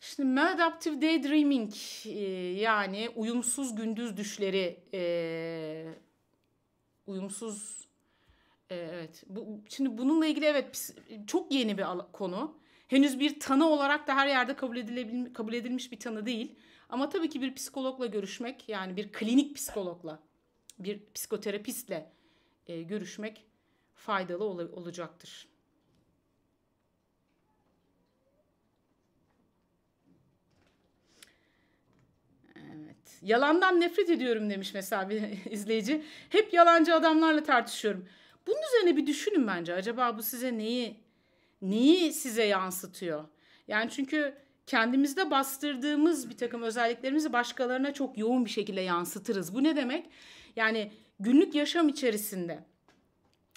Şimdi maladaptive daydreaming e, yani uyumsuz gündüz düşleri e, uyumsuz e, evet bu şimdi bununla ilgili evet çok yeni bir konu. Henüz bir tanı olarak da her yerde kabul edilebil kabul edilmiş bir tanı değil. Ama tabii ki bir psikologla görüşmek yani bir klinik psikologla bir psikoterapistle görüşmek faydalı olacaktır. yalandan nefret ediyorum demiş mesela bir izleyici. Hep yalancı adamlarla tartışıyorum. Bunun üzerine bir düşünün bence. Acaba bu size neyi neyi size yansıtıyor? Yani çünkü kendimizde bastırdığımız bir takım özelliklerimizi başkalarına çok yoğun bir şekilde yansıtırız. Bu ne demek? Yani günlük yaşam içerisinde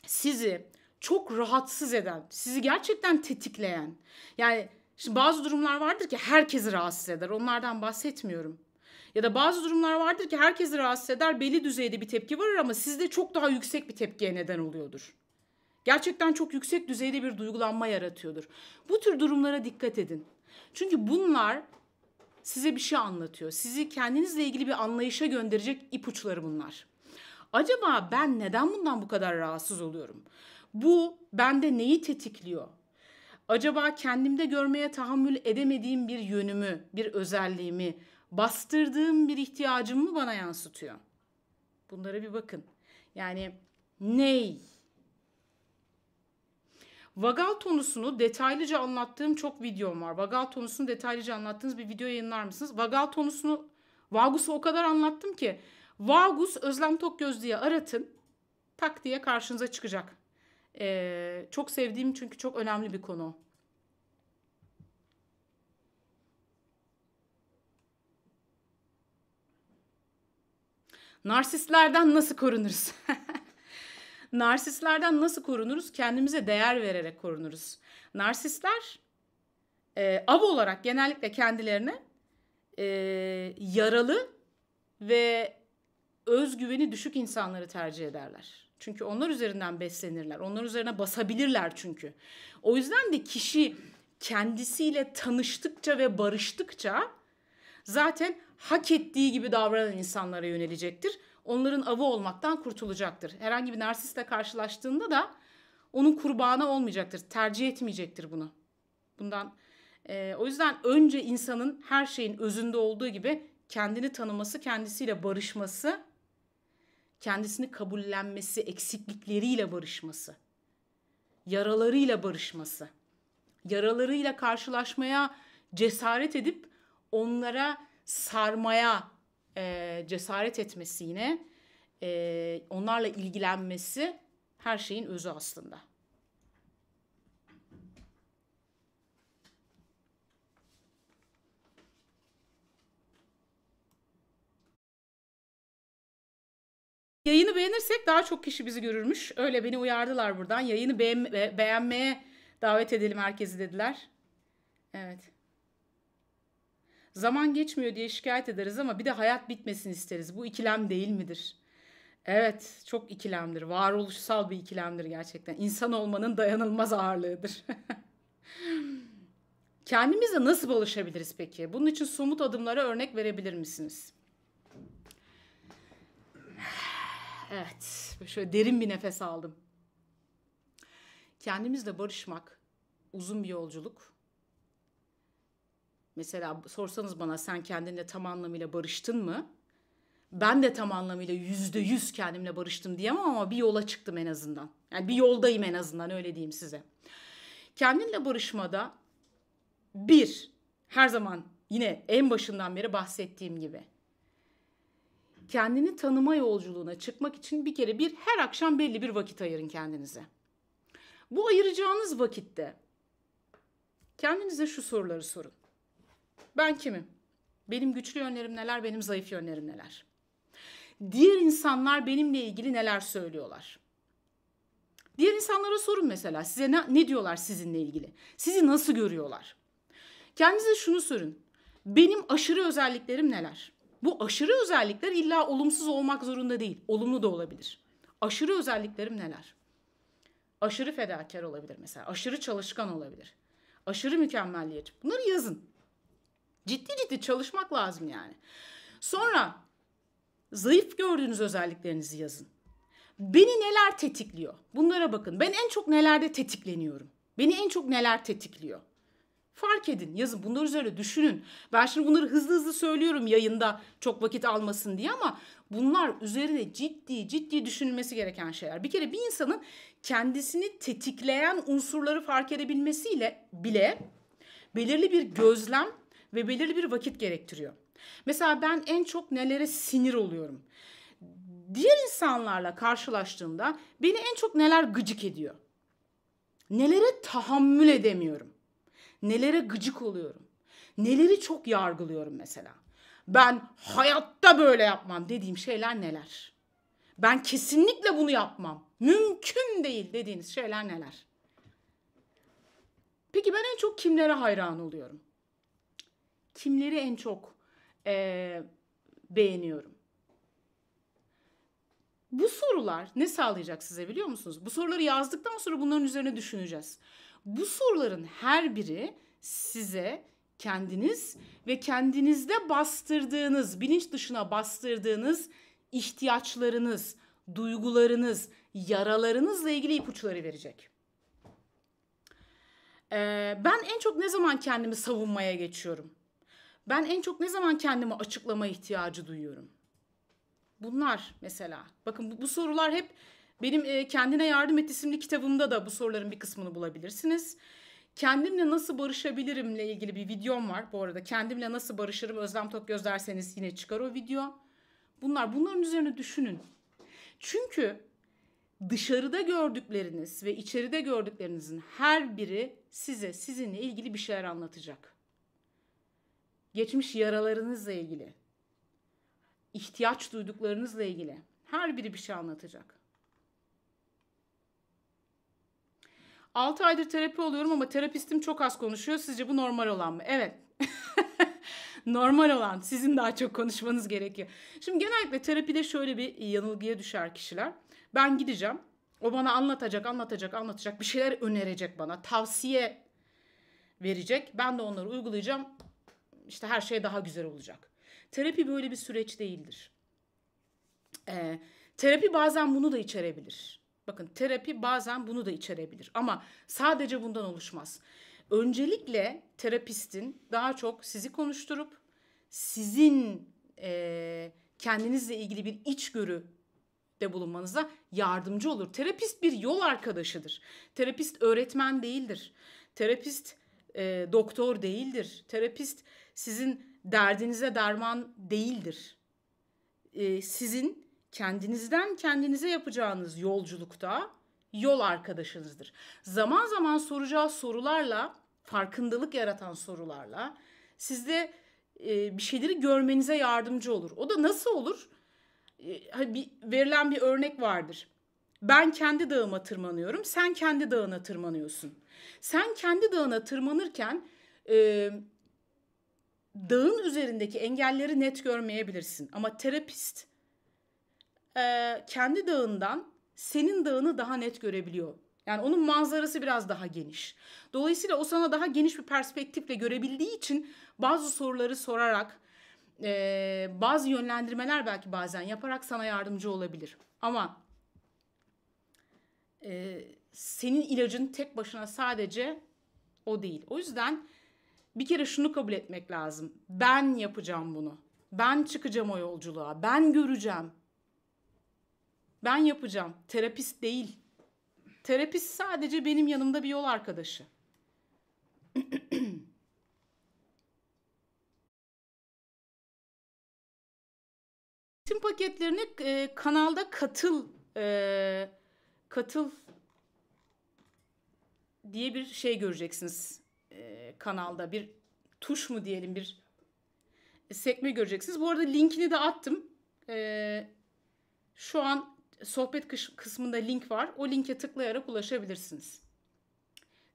sizi çok rahatsız eden, sizi gerçekten tetikleyen. Yani şimdi bazı durumlar vardır ki herkesi rahatsız eder. Onlardan bahsetmiyorum. Ya da bazı durumlar vardır ki herkesi rahatsız eder belli düzeyde bir tepki var ama sizde çok daha yüksek bir tepkiye neden oluyordur. Gerçekten çok yüksek düzeyde bir duygulanma yaratıyordur. Bu tür durumlara dikkat edin. Çünkü bunlar size bir şey anlatıyor. Sizi kendinizle ilgili bir anlayışa gönderecek ipuçları bunlar. Acaba ben neden bundan bu kadar rahatsız oluyorum? Bu bende neyi tetikliyor? Acaba kendimde görmeye tahammül edemediğim bir yönümü, bir özelliğimi, bastırdığım bir ihtiyacım mı bana yansıtıyor? Bunlara bir bakın. Yani ney? Vagal tonusunu detaylıca anlattığım çok videom var. Vagal tonusunu detaylıca anlattığınız bir video yayınlar mısınız? Vagal tonusunu, Vagus'u o kadar anlattım ki. Vagus Özlem tok göz diye aratın. Tak diye karşınıza çıkacak. Ee, çok sevdiğim çünkü çok önemli bir konu. Narsistlerden nasıl korunuruz? Narsistlerden nasıl korunuruz? Kendimize değer vererek korunuruz. Narsistler e, av olarak genellikle kendilerine e, yaralı ve özgüveni düşük insanları tercih ederler. Çünkü onlar üzerinden beslenirler. Onlar üzerine basabilirler çünkü. O yüzden de kişi kendisiyle tanıştıkça ve barıştıkça zaten hak ettiği gibi davranan insanlara yönelecektir. Onların avı olmaktan kurtulacaktır. Herhangi bir narsistle karşılaştığında da onun kurbanı olmayacaktır. Tercih etmeyecektir bunu. Bundan e, o yüzden önce insanın her şeyin özünde olduğu gibi kendini tanıması, kendisiyle barışması, kendisini kabullenmesi, eksiklikleriyle barışması, yaralarıyla barışması, yaralarıyla karşılaşmaya cesaret edip onlara sarmaya e, cesaret etmesi yine e, onlarla ilgilenmesi her şeyin özü aslında. Yayını beğenirsek daha çok kişi bizi görürmüş. Öyle beni uyardılar buradan. Yayını beğen beğenmeye davet edelim herkesi dediler. Evet. Zaman geçmiyor diye şikayet ederiz ama bir de hayat bitmesin isteriz. Bu ikilem değil midir? Evet, çok ikilemdir. Varoluşsal bir ikilemdir gerçekten. İnsan olmanın dayanılmaz ağırlığıdır. Kendimizle nasıl barışabiliriz peki? Bunun için somut adımlara örnek verebilir misiniz? Evet, şöyle derin bir nefes aldım. Kendimizle barışmak uzun bir yolculuk Mesela sorsanız bana sen kendinle tam anlamıyla barıştın mı? Ben de tam anlamıyla yüzde yüz kendimle barıştım diyemem ama bir yola çıktım en azından. Yani bir yoldayım en azından öyle diyeyim size. Kendinle barışmada bir, her zaman yine en başından beri bahsettiğim gibi kendini tanıma yolculuğuna çıkmak için bir kere bir her akşam belli bir vakit ayırın kendinize. Bu ayıracağınız vakitte kendinize şu soruları sorun. Ben kimim? Benim güçlü yönlerim neler, benim zayıf yönlerim neler? Diğer insanlar benimle ilgili neler söylüyorlar? Diğer insanlara sorun mesela size ne, ne diyorlar sizinle ilgili? Sizi nasıl görüyorlar? Kendinize şunu sorun. Benim aşırı özelliklerim neler? Bu aşırı özellikler illa olumsuz olmak zorunda değil. Olumlu da olabilir. Aşırı özelliklerim neler? Aşırı fedakar olabilir mesela. Aşırı çalışkan olabilir. Aşırı mükemmelliyet. Bunları yazın. Ciddi ciddi çalışmak lazım yani. Sonra zayıf gördüğünüz özelliklerinizi yazın. Beni neler tetikliyor? Bunlara bakın. Ben en çok nelerde tetikleniyorum? Beni en çok neler tetikliyor? Fark edin, yazın. Bunlar üzerine düşünün. Ben şimdi bunları hızlı hızlı söylüyorum yayında çok vakit almasın diye ama bunlar üzerine ciddi ciddi düşünülmesi gereken şeyler. Bir kere bir insanın kendisini tetikleyen unsurları fark edebilmesiyle bile belirli bir gözlem ve belirli bir vakit gerektiriyor. Mesela ben en çok nelere sinir oluyorum? Diğer insanlarla karşılaştığımda beni en çok neler gıcık ediyor? Nelere tahammül edemiyorum? Nelere gıcık oluyorum? Neleri çok yargılıyorum mesela? Ben hayatta böyle yapmam dediğim şeyler neler? Ben kesinlikle bunu yapmam. Mümkün değil dediğiniz şeyler neler? Peki ben en çok kimlere hayran oluyorum? kimleri en çok e, beğeniyorum? Bu sorular ne sağlayacak size biliyor musunuz? Bu soruları yazdıktan sonra bunların üzerine düşüneceğiz. Bu soruların her biri size kendiniz ve kendinizde bastırdığınız, bilinç dışına bastırdığınız ihtiyaçlarınız, duygularınız, yaralarınızla ilgili ipuçları verecek. Ee, ben en çok ne zaman kendimi savunmaya geçiyorum? Ben en çok ne zaman kendimi açıklama ihtiyacı duyuyorum? Bunlar mesela. Bakın bu, bu sorular hep benim e, Kendine Yardım Et isimli kitabımda da bu soruların bir kısmını bulabilirsiniz. Kendimle nasıl barışabilirimle ilgili bir videom var bu arada. Kendimle nasıl barışırım Özlem Tokgöz derseniz yine çıkar o video. Bunlar bunların üzerine düşünün. Çünkü dışarıda gördükleriniz ve içeride gördüklerinizin her biri size sizinle ilgili bir şeyler anlatacak geçmiş yaralarınızla ilgili, ihtiyaç duyduklarınızla ilgili her biri bir şey anlatacak. 6 aydır terapi oluyorum ama terapistim çok az konuşuyor. Sizce bu normal olan mı? Evet. normal olan sizin daha çok konuşmanız gerekiyor. Şimdi genellikle terapide şöyle bir yanılgıya düşer kişiler. Ben gideceğim. O bana anlatacak, anlatacak, anlatacak. Bir şeyler önerecek bana. Tavsiye verecek. Ben de onları uygulayacağım işte her şey daha güzel olacak. Terapi böyle bir süreç değildir. E, terapi bazen bunu da içerebilir. Bakın terapi bazen bunu da içerebilir ama sadece bundan oluşmaz. Öncelikle terapistin daha çok sizi konuşturup sizin e, kendinizle ilgili bir içgörü de bulunmanıza yardımcı olur. Terapist bir yol arkadaşıdır. Terapist öğretmen değildir. Terapist e, doktor değildir. Terapist sizin derdinize derman değildir. Ee, sizin kendinizden kendinize yapacağınız yolculukta yol arkadaşınızdır. Zaman zaman soracağı sorularla, farkındalık yaratan sorularla sizde e, bir şeyleri görmenize yardımcı olur. O da nasıl olur? E, bir, verilen bir örnek vardır. Ben kendi dağıma tırmanıyorum, sen kendi dağına tırmanıyorsun. Sen kendi dağına tırmanırken e, dağın üzerindeki engelleri net görmeyebilirsin. Ama terapist e, kendi dağından senin dağını daha net görebiliyor. Yani onun manzarası biraz daha geniş. Dolayısıyla o sana daha geniş bir perspektifle görebildiği için bazı soruları sorarak, e, bazı yönlendirmeler belki bazen yaparak sana yardımcı olabilir. Ama e, senin ilacın tek başına sadece o değil. O yüzden bir kere şunu kabul etmek lazım. Ben yapacağım bunu. Ben çıkacağım o yolculuğa. Ben göreceğim. Ben yapacağım. Terapist değil. Terapist sadece benim yanımda bir yol arkadaşı. Tüm paketlerini e, kanalda katıl e, katıl diye bir şey göreceksiniz. E, kanalda bir tuş mu diyelim bir sekme göreceksiniz. Bu arada linkini de attım. E, şu an sohbet kısmında link var. O linke tıklayarak ulaşabilirsiniz.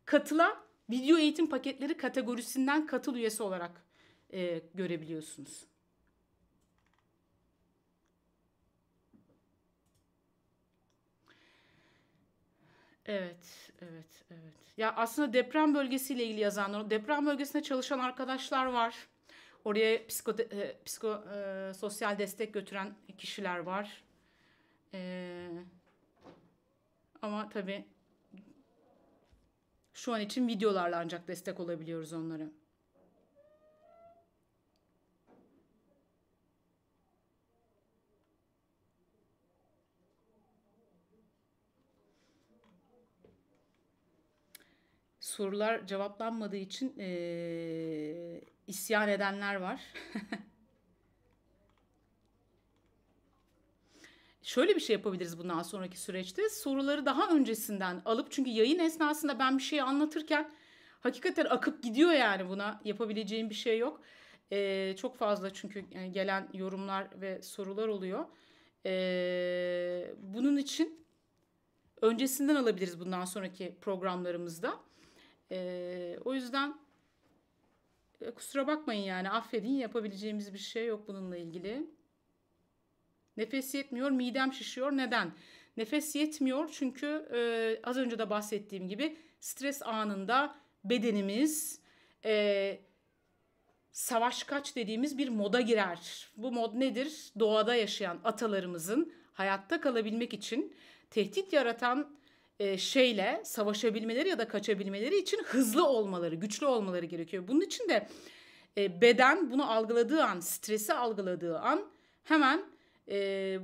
Katıla video eğitim paketleri kategorisinden katıl üyesi olarak e, görebiliyorsunuz. Evet, evet, evet. Ya aslında deprem bölgesiyle ilgili yazanlar, deprem bölgesinde çalışan arkadaşlar var. Oraya psiko, e, psiko e, sosyal destek götüren kişiler var. E, ama tabii şu an için videolarla ancak destek olabiliyoruz onlara. sorular cevaplanmadığı için e, isyan edenler var. şöyle bir şey yapabiliriz bundan sonraki süreçte. Soruları daha öncesinden alıp çünkü yayın esnasında ben bir şey anlatırken hakikaten akıp gidiyor yani buna yapabileceğim bir şey yok. Ee, çok fazla çünkü gelen yorumlar ve sorular oluyor. Ee, bunun için öncesinden alabiliriz bundan sonraki programlarımızda. E, o yüzden e, kusura bakmayın yani affedin yapabileceğimiz bir şey yok bununla ilgili. Nefes yetmiyor, midem şişiyor. Neden? Nefes yetmiyor çünkü e, az önce de bahsettiğim gibi stres anında bedenimiz e, savaş kaç dediğimiz bir moda girer. Bu mod nedir? Doğada yaşayan atalarımızın hayatta kalabilmek için tehdit yaratan e, şeyle savaşabilmeleri ya da kaçabilmeleri için hızlı olmaları, güçlü olmaları gerekiyor. Bunun için de e, beden bunu algıladığı an, stresi algıladığı an hemen e,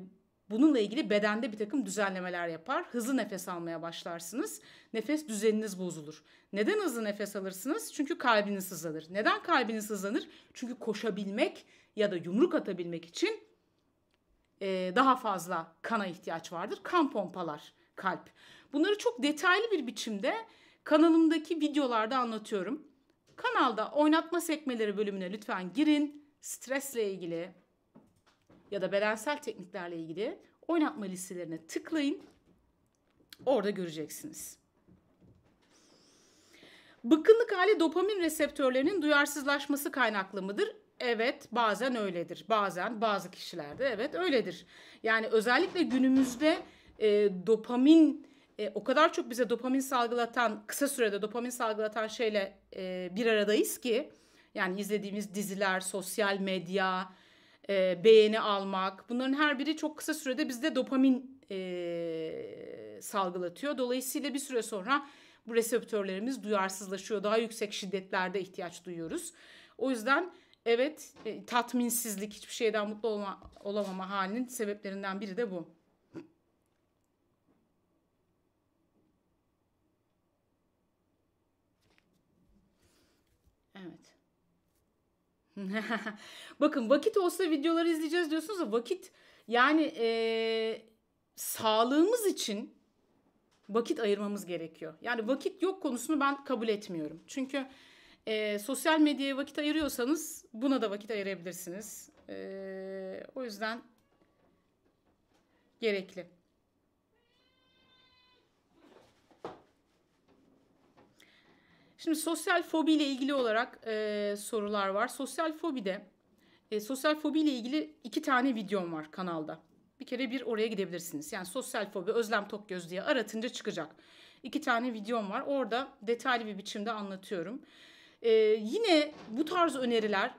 bununla ilgili bedende bir takım düzenlemeler yapar. Hızlı nefes almaya başlarsınız. Nefes düzeniniz bozulur. Neden hızlı nefes alırsınız? Çünkü kalbiniz hızlanır. Neden kalbiniz hızlanır? Çünkü koşabilmek ya da yumruk atabilmek için daha fazla kana ihtiyaç vardır. Kan pompalar kalp. Bunları çok detaylı bir biçimde kanalımdaki videolarda anlatıyorum. Kanalda oynatma sekmeleri bölümüne lütfen girin. Stresle ilgili ya da bedensel tekniklerle ilgili oynatma listelerine tıklayın. Orada göreceksiniz. Bıkkınlık hali dopamin reseptörlerinin duyarsızlaşması kaynaklı mıdır? Evet bazen öyledir. Bazen bazı kişilerde evet öyledir. Yani özellikle günümüzde e, dopamin e, o kadar çok bize dopamin salgılatan, kısa sürede dopamin salgılatan şeyle e, bir aradayız ki yani izlediğimiz diziler, sosyal medya, e, beğeni almak bunların her biri çok kısa sürede bizde dopamin e, salgılatıyor. Dolayısıyla bir süre sonra bu reseptörlerimiz duyarsızlaşıyor. Daha yüksek şiddetlerde ihtiyaç duyuyoruz. O yüzden evet e, tatminsizlik hiçbir şeyden mutlu olma, olamama halinin sebeplerinden biri de bu. Bakın vakit olsa videoları izleyeceğiz diyorsunuz da vakit yani e, sağlığımız için vakit ayırmamız gerekiyor. Yani vakit yok konusunu ben kabul etmiyorum. Çünkü e, sosyal medyaya vakit ayırıyorsanız buna da vakit ayırabilirsiniz. E, o yüzden gerekli. Şimdi sosyal fobi ile ilgili olarak e, sorular var. Sosyal fobide, e, sosyal fobi ile ilgili iki tane videom var kanalda. Bir kere bir oraya gidebilirsiniz. Yani sosyal fobi Özlem tok göz diye aratınca çıkacak. İki tane videom var. Orada detaylı bir biçimde anlatıyorum. E, yine bu tarz öneriler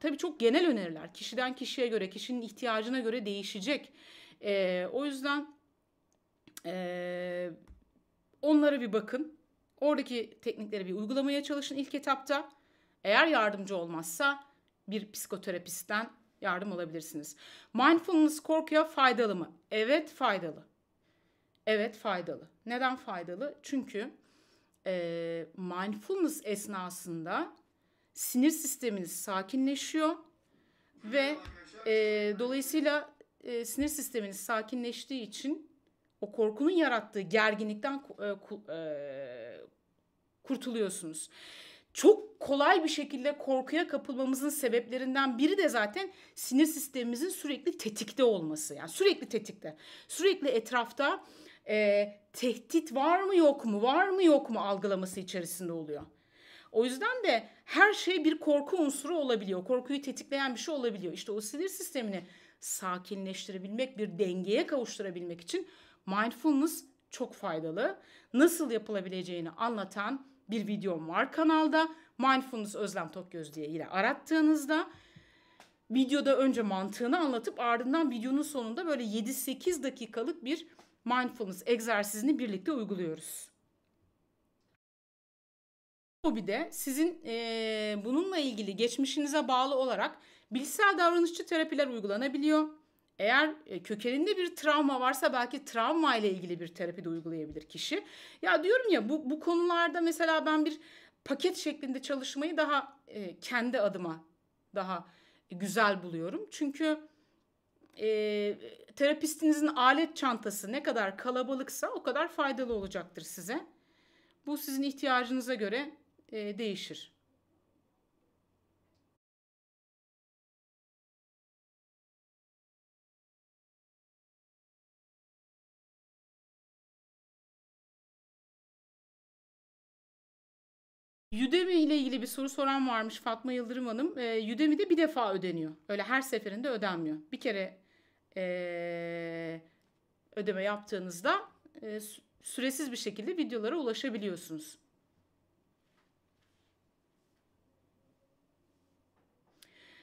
tabii çok genel öneriler. Kişiden kişiye göre, kişinin ihtiyacına göre değişecek. E, o yüzden e, onlara bir bakın. Oradaki teknikleri bir uygulamaya çalışın ilk etapta. Eğer yardımcı olmazsa bir psikoterapistten yardım alabilirsiniz. Mindfulness korkuya faydalı mı? Evet faydalı. Evet faydalı. Neden faydalı? Çünkü e, mindfulness esnasında sinir sisteminiz sakinleşiyor ve e, dolayısıyla e, sinir sisteminiz sakinleştiği için o korkunun yarattığı gerginlikten e, kurtuluyorsunuz. Çok kolay bir şekilde korkuya kapılmamızın sebeplerinden biri de zaten sinir sistemimizin sürekli tetikte olması. Yani sürekli tetikte. Sürekli etrafta e, tehdit var mı yok mu, var mı yok mu algılaması içerisinde oluyor. O yüzden de her şey bir korku unsuru olabiliyor. Korkuyu tetikleyen bir şey olabiliyor. İşte o sinir sistemini sakinleştirebilmek, bir dengeye kavuşturabilmek için mindfulness çok faydalı. Nasıl yapılabileceğini anlatan bir videom var kanalda. Mindfulness Özlem Tokgöz diye yine arattığınızda videoda önce mantığını anlatıp ardından videonun sonunda böyle 7-8 dakikalık bir mindfulness egzersizini birlikte uyguluyoruz. bir de sizin e, bununla ilgili geçmişinize bağlı olarak bilişsel davranışçı terapiler uygulanabiliyor. Eğer e, kökeninde bir travma varsa belki travma ile ilgili bir terapi de uygulayabilir kişi. Ya diyorum ya bu, bu konularda mesela ben bir paket şeklinde çalışmayı daha e, kendi adıma daha güzel buluyorum. Çünkü e, terapistinizin alet çantası ne kadar kalabalıksa o kadar faydalı olacaktır size. Bu sizin ihtiyacınıza göre e, değişir. Udemy ile ilgili bir soru soran varmış Fatma Yıldırım Hanım. E, ee, de bir defa ödeniyor. Öyle her seferinde ödenmiyor. Bir kere e, ödeme yaptığınızda e, süresiz bir şekilde videolara ulaşabiliyorsunuz.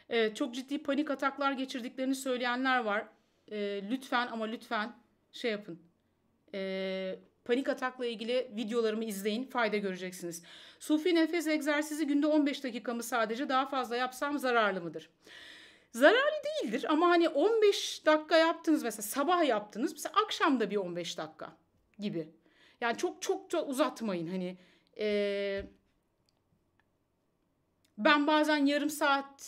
Evet, çok ciddi panik ataklar geçirdiklerini söyleyenler var. E, lütfen ama lütfen şey yapın. E, Panik atakla ilgili videolarımı izleyin fayda göreceksiniz. Sufi nefes egzersizi günde 15 dakikamı sadece daha fazla yapsam zararlı mıdır? Zararlı değildir ama hani 15 dakika yaptınız mesela sabah yaptınız mesela akşam da bir 15 dakika gibi. Yani çok çok çok uzatmayın hani. Ee, ben bazen yarım saat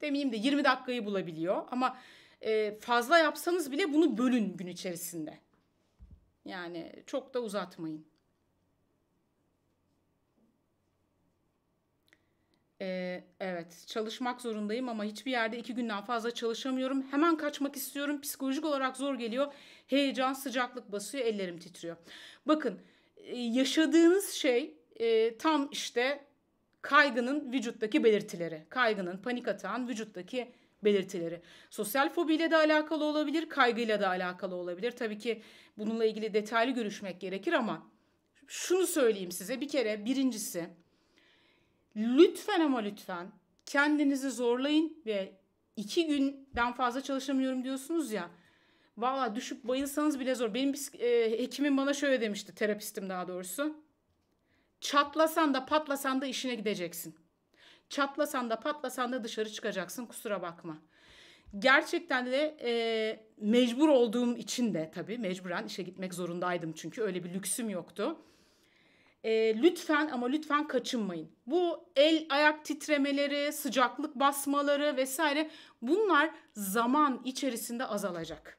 demeyeyim de 20 dakikayı bulabiliyor ama e, fazla yapsanız bile bunu bölün gün içerisinde. Yani çok da uzatmayın. Ee, evet çalışmak zorundayım ama hiçbir yerde iki günden fazla çalışamıyorum. Hemen kaçmak istiyorum. Psikolojik olarak zor geliyor. Heyecan, sıcaklık basıyor, ellerim titriyor. Bakın e, yaşadığınız şey e, tam işte kaygının vücuttaki belirtileri. Kaygının, panik atağın vücuttaki belirtileri. Sosyal fobiyle de alakalı olabilir, kaygıyla da alakalı olabilir. Tabii ki bununla ilgili detaylı görüşmek gerekir ama şunu söyleyeyim size bir kere birincisi lütfen ama lütfen kendinizi zorlayın ve iki günden fazla çalışamıyorum diyorsunuz ya. Valla düşüp bayılsanız bile zor. Benim bir e, hekimim bana şöyle demişti, terapistim daha doğrusu. Çatlasan da patlasan da işine gideceksin. Çatlasan da patlasan da dışarı çıkacaksın kusura bakma. Gerçekten de e, mecbur olduğum için de tabii mecburen işe gitmek zorundaydım çünkü öyle bir lüksüm yoktu. E, lütfen ama lütfen kaçınmayın. Bu el ayak titremeleri, sıcaklık basmaları vesaire bunlar zaman içerisinde azalacak.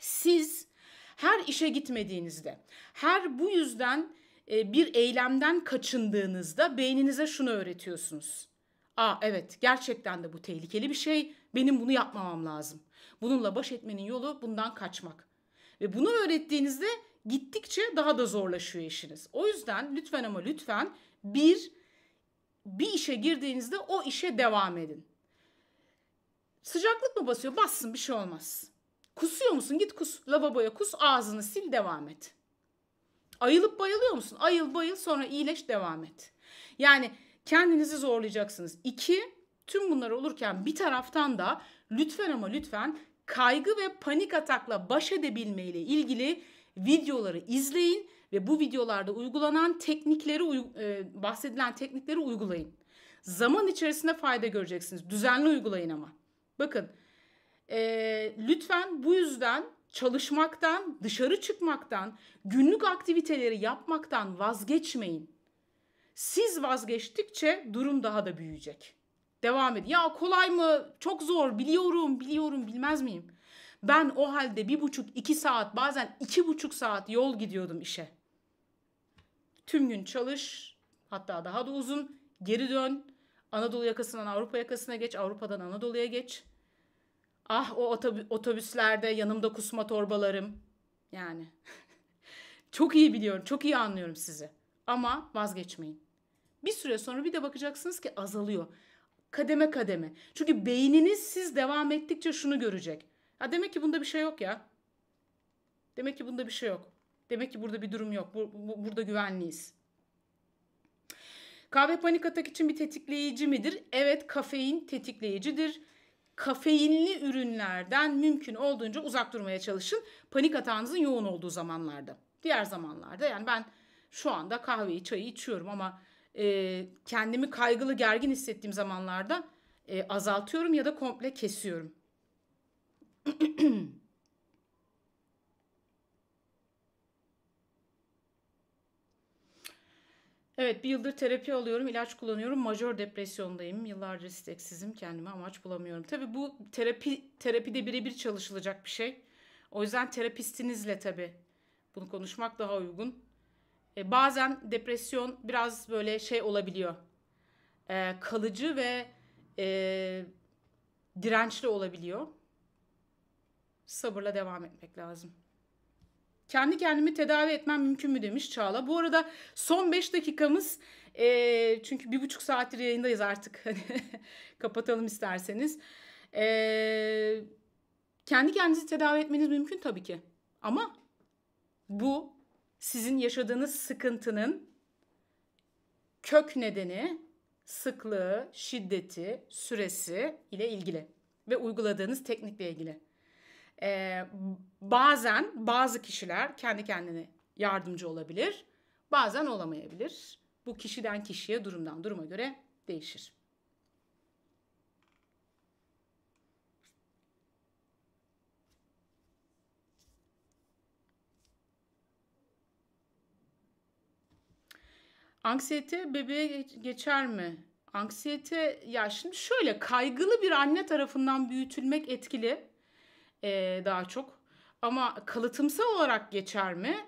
Siz her işe gitmediğinizde, her bu yüzden e, bir eylemden kaçındığınızda beyninize şunu öğretiyorsunuz. Aa evet gerçekten de bu tehlikeli bir şey. Benim bunu yapmamam lazım. Bununla baş etmenin yolu bundan kaçmak. Ve bunu öğrettiğinizde gittikçe daha da zorlaşıyor işiniz. O yüzden lütfen ama lütfen bir bir işe girdiğinizde o işe devam edin. Sıcaklık mı basıyor? Bassın bir şey olmaz. Kusuyor musun? Git kus. Lavaboya kus. Ağzını sil devam et. Ayılıp bayılıyor musun? Ayıl bayıl sonra iyileş devam et. Yani kendinizi zorlayacaksınız. İki, tüm bunlar olurken bir taraftan da lütfen ama lütfen kaygı ve panik atakla baş edebilme ile ilgili videoları izleyin ve bu videolarda uygulanan teknikleri e, bahsedilen teknikleri uygulayın. Zaman içerisinde fayda göreceksiniz. Düzenli uygulayın ama. Bakın e, lütfen bu yüzden çalışmaktan, dışarı çıkmaktan, günlük aktiviteleri yapmaktan vazgeçmeyin. Siz vazgeçtikçe durum daha da büyüyecek. Devam edin. Ya kolay mı? Çok zor. Biliyorum, biliyorum. Bilmez miyim? Ben o halde bir buçuk, iki saat, bazen iki buçuk saat yol gidiyordum işe. Tüm gün çalış, hatta daha da uzun. Geri dön. Anadolu yakasından Avrupa yakasına geç, Avrupa'dan Anadolu'ya geç. Ah o otobüslerde yanımda kusma torbalarım. Yani çok iyi biliyorum, çok iyi anlıyorum sizi. Ama vazgeçmeyin. Bir süre sonra bir de bakacaksınız ki azalıyor. Kademe kademe. Çünkü beyniniz siz devam ettikçe şunu görecek. Ha demek ki bunda bir şey yok ya. Demek ki bunda bir şey yok. Demek ki burada bir durum yok. Bu, bu, burada güvenliyiz. Kahve panik atak için bir tetikleyici midir? Evet kafein tetikleyicidir kafeinli ürünlerden mümkün olduğunca uzak durmaya çalışın. Panik atağınızın yoğun olduğu zamanlarda. Diğer zamanlarda yani ben şu anda kahveyi, çayı içiyorum ama e, kendimi kaygılı, gergin hissettiğim zamanlarda e, azaltıyorum ya da komple kesiyorum. Evet bir yıldır terapi alıyorum, ilaç kullanıyorum. Majör depresyondayım. Yıllardır isteksizim, kendime amaç bulamıyorum. Tabii bu terapi terapide birebir çalışılacak bir şey. O yüzden terapistinizle tabii bunu konuşmak daha uygun. E, bazen depresyon biraz böyle şey olabiliyor. E, kalıcı ve e, dirençli olabiliyor. Sabırla devam etmek lazım kendi kendimi tedavi etmem mümkün mü demiş Çağla. Bu arada son 5 dakikamız e, çünkü bir buçuk saattir yayındayız artık. Hani kapatalım isterseniz. E, kendi kendinizi tedavi etmeniz mümkün tabii ki. Ama bu sizin yaşadığınız sıkıntının kök nedeni sıklığı, şiddeti, süresi ile ilgili ve uyguladığınız teknikle ilgili e, bazen bazı kişiler kendi kendine yardımcı olabilir, bazen olamayabilir. Bu kişiden kişiye, durumdan duruma göre değişir. Anksiyete bebeğe geçer mi? Anksiyete ya şimdi şöyle kaygılı bir anne tarafından büyütülmek etkili e, daha çok. Ama kalıtımsal olarak geçer mi?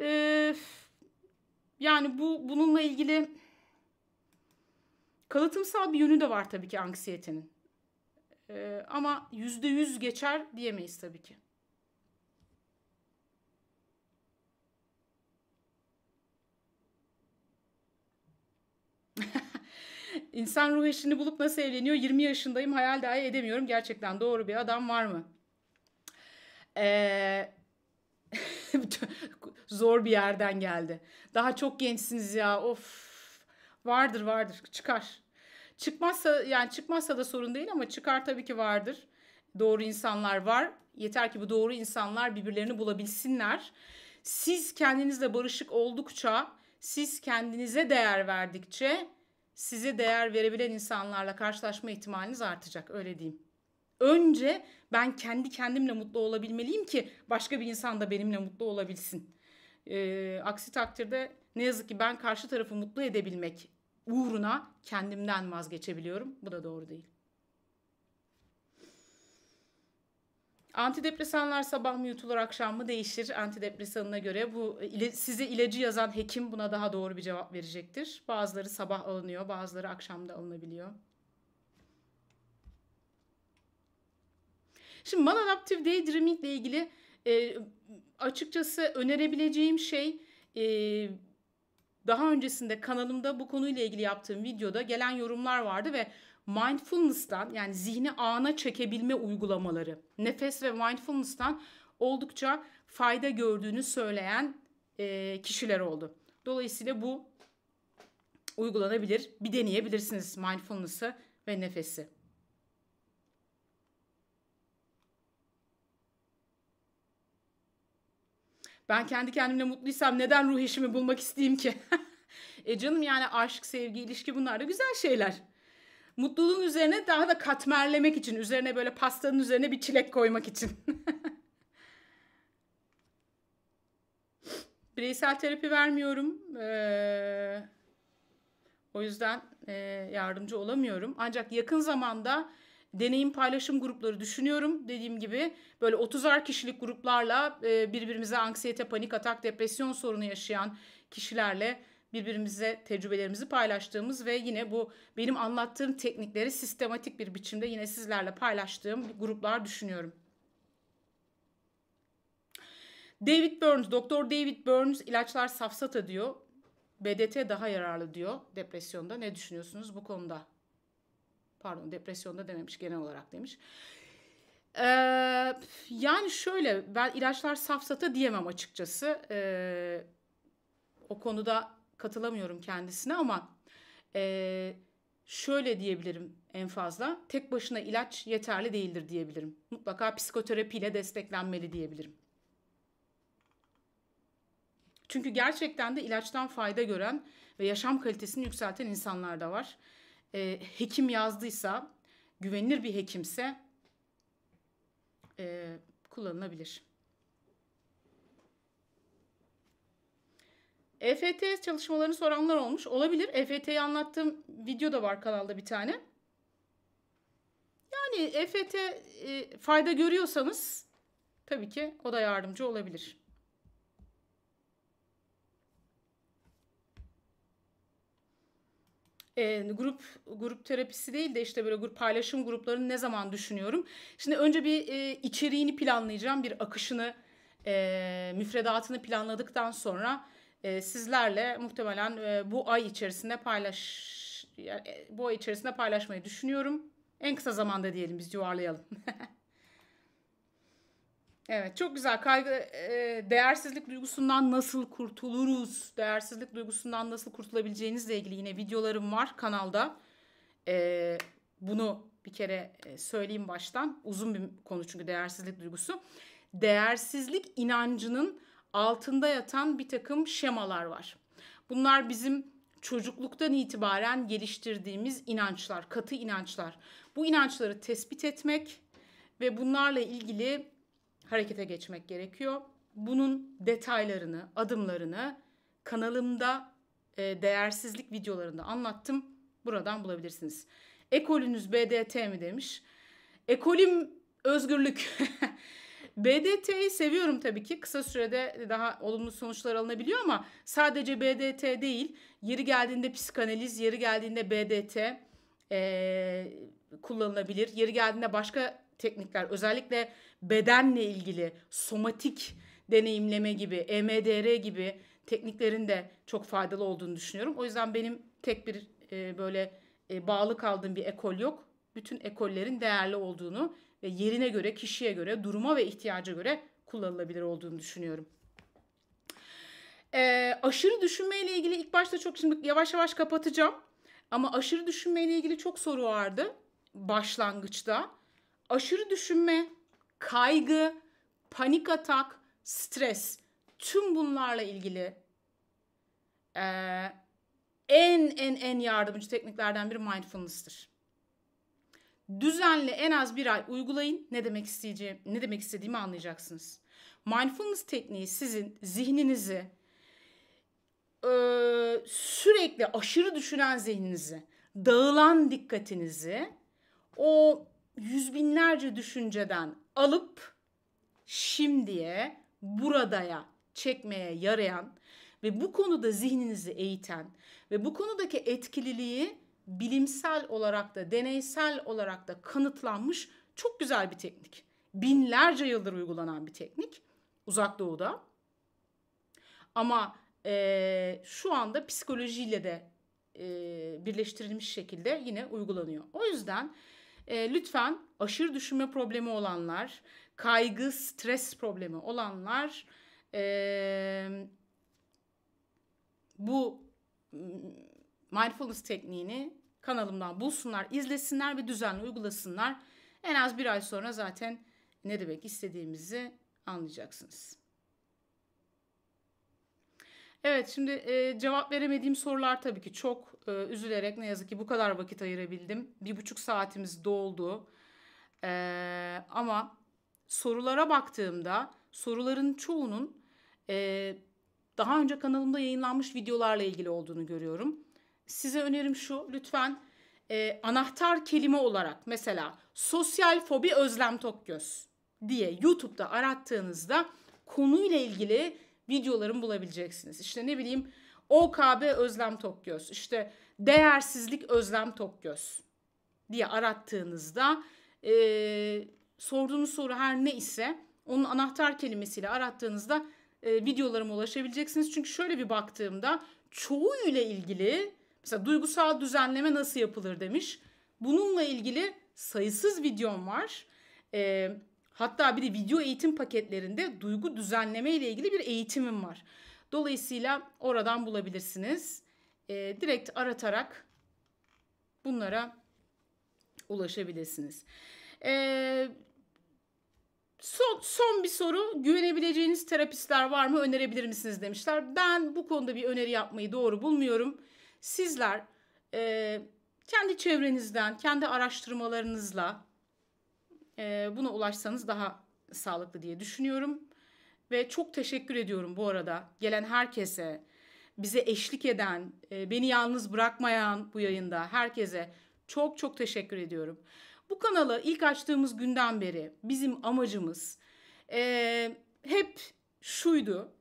E, yani bu bununla ilgili kalıtımsal bir yönü de var tabii ki anksiyetenin. E, ama yüzde yüz geçer diyemeyiz tabii ki. İnsan ruh eşini bulup nasıl evleniyor? 20 yaşındayım hayal dahi edemiyorum. Gerçekten doğru bir adam var mı? Eee... Zor bir yerden geldi. Daha çok gençsiniz ya. Of. Vardır vardır. Çıkar. Çıkmazsa yani çıkmazsa da sorun değil ama çıkar tabii ki vardır. Doğru insanlar var. Yeter ki bu doğru insanlar birbirlerini bulabilsinler. Siz kendinizle barışık oldukça, siz kendinize değer verdikçe size değer verebilen insanlarla karşılaşma ihtimaliniz artacak öyle diyeyim. Önce ben kendi kendimle mutlu olabilmeliyim ki başka bir insan da benimle mutlu olabilsin. E, aksi takdirde ne yazık ki ben karşı tarafı mutlu edebilmek uğruna kendimden vazgeçebiliyorum. Bu da doğru değil. Antidepresanlar sabah mı yutulur akşam mı değişir antidepresanına göre. Bu e, size ilacı yazan hekim buna daha doğru bir cevap verecektir. Bazıları sabah alınıyor, bazıları akşamda alınabiliyor. Şimdi maladaptive daydreaming ile ilgili e, açıkçası önerebileceğim şey e, daha öncesinde kanalımda bu konuyla ilgili yaptığım videoda gelen yorumlar vardı ve mindfulness'tan yani zihni ana çekebilme uygulamaları, nefes ve mindfulness'tan oldukça fayda gördüğünü söyleyen e, kişiler oldu. Dolayısıyla bu uygulanabilir. Bir deneyebilirsiniz mindfulness'ı ve nefesi. Ben kendi kendimle mutluysam neden ruh eşimi bulmak isteyeyim ki? e canım yani aşk, sevgi, ilişki bunlar da güzel şeyler. Mutluluğun üzerine daha da katmerlemek için, üzerine böyle pastanın üzerine bir çilek koymak için. Bireysel terapi vermiyorum. Ee, o yüzden e, yardımcı olamıyorum. Ancak yakın zamanda deneyim paylaşım grupları düşünüyorum. Dediğim gibi böyle 30'ar kişilik gruplarla e, birbirimize anksiyete, panik atak, depresyon sorunu yaşayan kişilerle birbirimize tecrübelerimizi paylaştığımız ve yine bu benim anlattığım teknikleri sistematik bir biçimde yine sizlerle paylaştığım gruplar düşünüyorum. David Burns, Doktor David Burns ilaçlar safsata diyor. BDT daha yararlı diyor depresyonda. Ne düşünüyorsunuz bu konuda? Pardon depresyonda dememiş genel olarak demiş. Ee, yani şöyle ben ilaçlar safsata diyemem açıkçası. Ee, o konuda katılamıyorum kendisine ama e, şöyle diyebilirim en fazla. Tek başına ilaç yeterli değildir diyebilirim. Mutlaka psikoterapiyle desteklenmeli diyebilirim. Çünkü gerçekten de ilaçtan fayda gören ve yaşam kalitesini yükselten insanlar da var. E, hekim yazdıysa, güvenilir bir hekimse e, kullanılabilir. EFT çalışmalarını soranlar olmuş. Olabilir. EFT'yi anlattığım video da var kanalda bir tane. Yani EFT e, fayda görüyorsanız tabii ki o da yardımcı olabilir. e, grup grup terapisi değil de işte böyle grup paylaşım gruplarını ne zaman düşünüyorum. Şimdi önce bir e, içeriğini planlayacağım, bir akışını, e, müfredatını planladıktan sonra e, sizlerle muhtemelen e, bu ay içerisinde paylaş e, bu ay içerisinde paylaşmayı düşünüyorum. En kısa zamanda diyelim biz yuvarlayalım. evet çok güzel kaygı değersizlik duygusundan nasıl kurtuluruz? Değersizlik duygusundan nasıl kurtulabileceğinizle ilgili yine videolarım var kanalda. bunu bir kere söyleyeyim baştan. Uzun bir konu çünkü değersizlik duygusu. Değersizlik inancının altında yatan bir takım şemalar var. Bunlar bizim çocukluktan itibaren geliştirdiğimiz inançlar, katı inançlar. Bu inançları tespit etmek ve bunlarla ilgili harekete geçmek gerekiyor. Bunun detaylarını, adımlarını kanalımda e, değersizlik videolarında anlattım. Buradan bulabilirsiniz. Ekolünüz BDT mi demiş. Ekolim özgürlük. BDT'yi seviyorum tabii ki. Kısa sürede daha olumlu sonuçlar alınabiliyor ama sadece BDT değil. Yeri geldiğinde psikanaliz, yeri geldiğinde BDT e, kullanılabilir. Yeri geldiğinde başka teknikler özellikle bedenle ilgili somatik deneyimleme gibi, EMDR gibi tekniklerin de çok faydalı olduğunu düşünüyorum. O yüzden benim tek bir e, böyle e, bağlı kaldığım bir ekol yok. Bütün ekollerin değerli olduğunu ve yerine göre, kişiye göre, duruma ve ihtiyaca göre kullanılabilir olduğunu düşünüyorum. Ee, aşırı düşünmeyle ilgili ilk başta çok şimdi yavaş yavaş kapatacağım. Ama aşırı düşünmeyle ilgili çok soru vardı başlangıçta. Aşırı düşünme, kaygı, panik atak, stres tüm bunlarla ilgili e, en en en yardımcı tekniklerden biri mindfulness'tır. Düzenli en az bir ay uygulayın. Ne demek isteyeceğim, ne demek istediğimi anlayacaksınız. Mindfulness tekniği sizin zihninizi e, sürekli aşırı düşünen zihninizi, dağılan dikkatinizi o yüz binlerce düşünceden alıp şimdiye, buradaya çekmeye yarayan ve bu konuda zihninizi eğiten ve bu konudaki etkililiği bilimsel olarak da deneysel olarak da kanıtlanmış çok güzel bir teknik. Binlerce yıldır uygulanan bir teknik uzak doğuda. Ama e, şu anda psikolojiyle de e, birleştirilmiş şekilde yine uygulanıyor. O yüzden e, lütfen aşırı düşünme problemi olanlar, kaygı, stres problemi olanlar e, bu mindfulness tekniğini kanalımdan bulsunlar, izlesinler ve düzenli uygulasınlar. En az bir ay sonra zaten ne demek istediğimizi anlayacaksınız. Evet şimdi e, cevap veremediğim sorular tabii ki çok e, üzülerek ne yazık ki bu kadar vakit ayırabildim. Bir buçuk saatimiz doldu. E, ama sorulara baktığımda soruların çoğunun e, daha önce kanalımda yayınlanmış videolarla ilgili olduğunu görüyorum size önerim şu lütfen e, anahtar kelime olarak mesela sosyal fobi Özlem Tokgöz diye YouTube'da arattığınızda konuyla ilgili videolarımı bulabileceksiniz. İşte ne bileyim OKB Özlem Tokgöz, işte değersizlik Özlem Tokgöz diye arattığınızda e, sorduğunuz soru her ne ise onun anahtar kelimesiyle arattığınızda e, videolarıma ulaşabileceksiniz. Çünkü şöyle bir baktığımda çoğu ile ilgili Mesela duygusal düzenleme nasıl yapılır demiş. Bununla ilgili sayısız videom var. E, hatta bir de video eğitim paketlerinde duygu düzenleme ile ilgili bir eğitimim var. Dolayısıyla oradan bulabilirsiniz. E, direkt aratarak bunlara ulaşabilirsiniz. Ee, son, son bir soru. Güvenebileceğiniz terapistler var mı? Önerebilir misiniz demişler. Ben bu konuda bir öneri yapmayı doğru bulmuyorum sizler e, kendi çevrenizden, kendi araştırmalarınızla e, buna ulaşsanız daha sağlıklı diye düşünüyorum. Ve çok teşekkür ediyorum bu arada gelen herkese, bize eşlik eden, e, beni yalnız bırakmayan bu yayında herkese çok çok teşekkür ediyorum. Bu kanalı ilk açtığımız günden beri bizim amacımız e, hep şuydu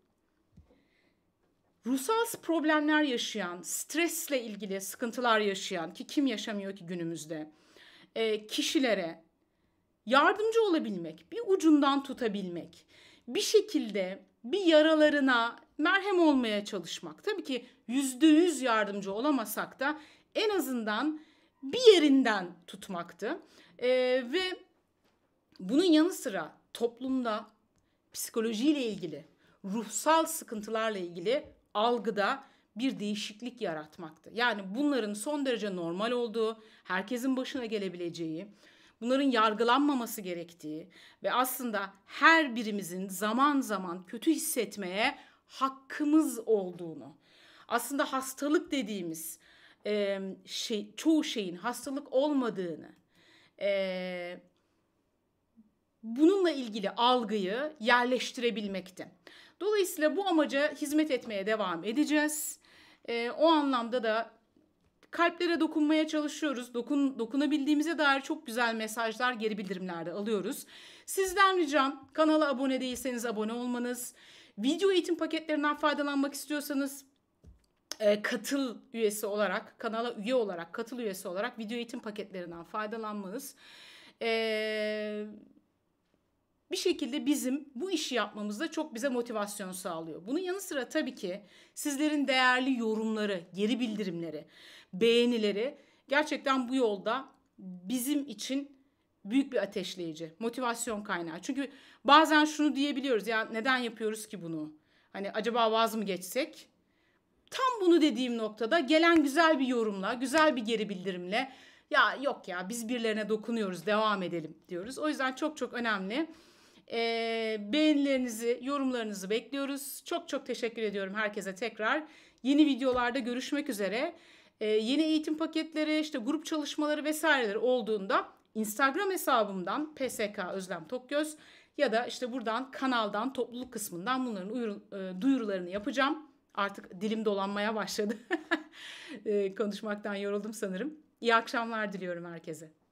ruhsal problemler yaşayan, stresle ilgili sıkıntılar yaşayan ki kim yaşamıyor ki günümüzde e, kişilere yardımcı olabilmek, bir ucundan tutabilmek, bir şekilde bir yaralarına merhem olmaya çalışmak. Tabii ki yüzde yüz yardımcı olamasak da en azından bir yerinden tutmaktı. E, ve bunun yanı sıra toplumda psikolojiyle ilgili, ruhsal sıkıntılarla ilgili algıda bir değişiklik yaratmaktı. Yani bunların son derece normal olduğu, herkesin başına gelebileceği, bunların yargılanmaması gerektiği ve aslında her birimizin zaman zaman kötü hissetmeye hakkımız olduğunu. Aslında hastalık dediğimiz e, şey, çoğu şeyin hastalık olmadığını, e, bununla ilgili algıyı yerleştirebilmekti. Dolayısıyla bu amaca hizmet etmeye devam edeceğiz. E, o anlamda da kalplere dokunmaya çalışıyoruz. Dokun, dokunabildiğimize dair çok güzel mesajlar, geri bildirimlerde alıyoruz. Sizden ricam kanala abone değilseniz abone olmanız, video eğitim paketlerinden faydalanmak istiyorsanız e, katıl üyesi olarak, kanala üye olarak, katıl üyesi olarak video eğitim paketlerinden faydalanmanız. Eee bir şekilde bizim bu işi yapmamızda çok bize motivasyon sağlıyor. Bunun yanı sıra tabii ki sizlerin değerli yorumları, geri bildirimleri, beğenileri gerçekten bu yolda bizim için büyük bir ateşleyici, motivasyon kaynağı. Çünkü bazen şunu diyebiliyoruz ya neden yapıyoruz ki bunu? Hani acaba vaz mı geçsek? Tam bunu dediğim noktada gelen güzel bir yorumla, güzel bir geri bildirimle ya yok ya biz birilerine dokunuyoruz devam edelim diyoruz. O yüzden çok çok önemli. E, beğenilerinizi, yorumlarınızı bekliyoruz. Çok çok teşekkür ediyorum herkese tekrar. Yeni videolarda görüşmek üzere. E, yeni eğitim paketleri, işte grup çalışmaları vesaireler olduğunda Instagram hesabımdan PSK Özlem Tokgöz ya da işte buradan kanaldan topluluk kısmından bunların uyur, e, duyurularını yapacağım. Artık dilim dolanmaya başladı. e, konuşmaktan yoruldum sanırım. İyi akşamlar diliyorum herkese.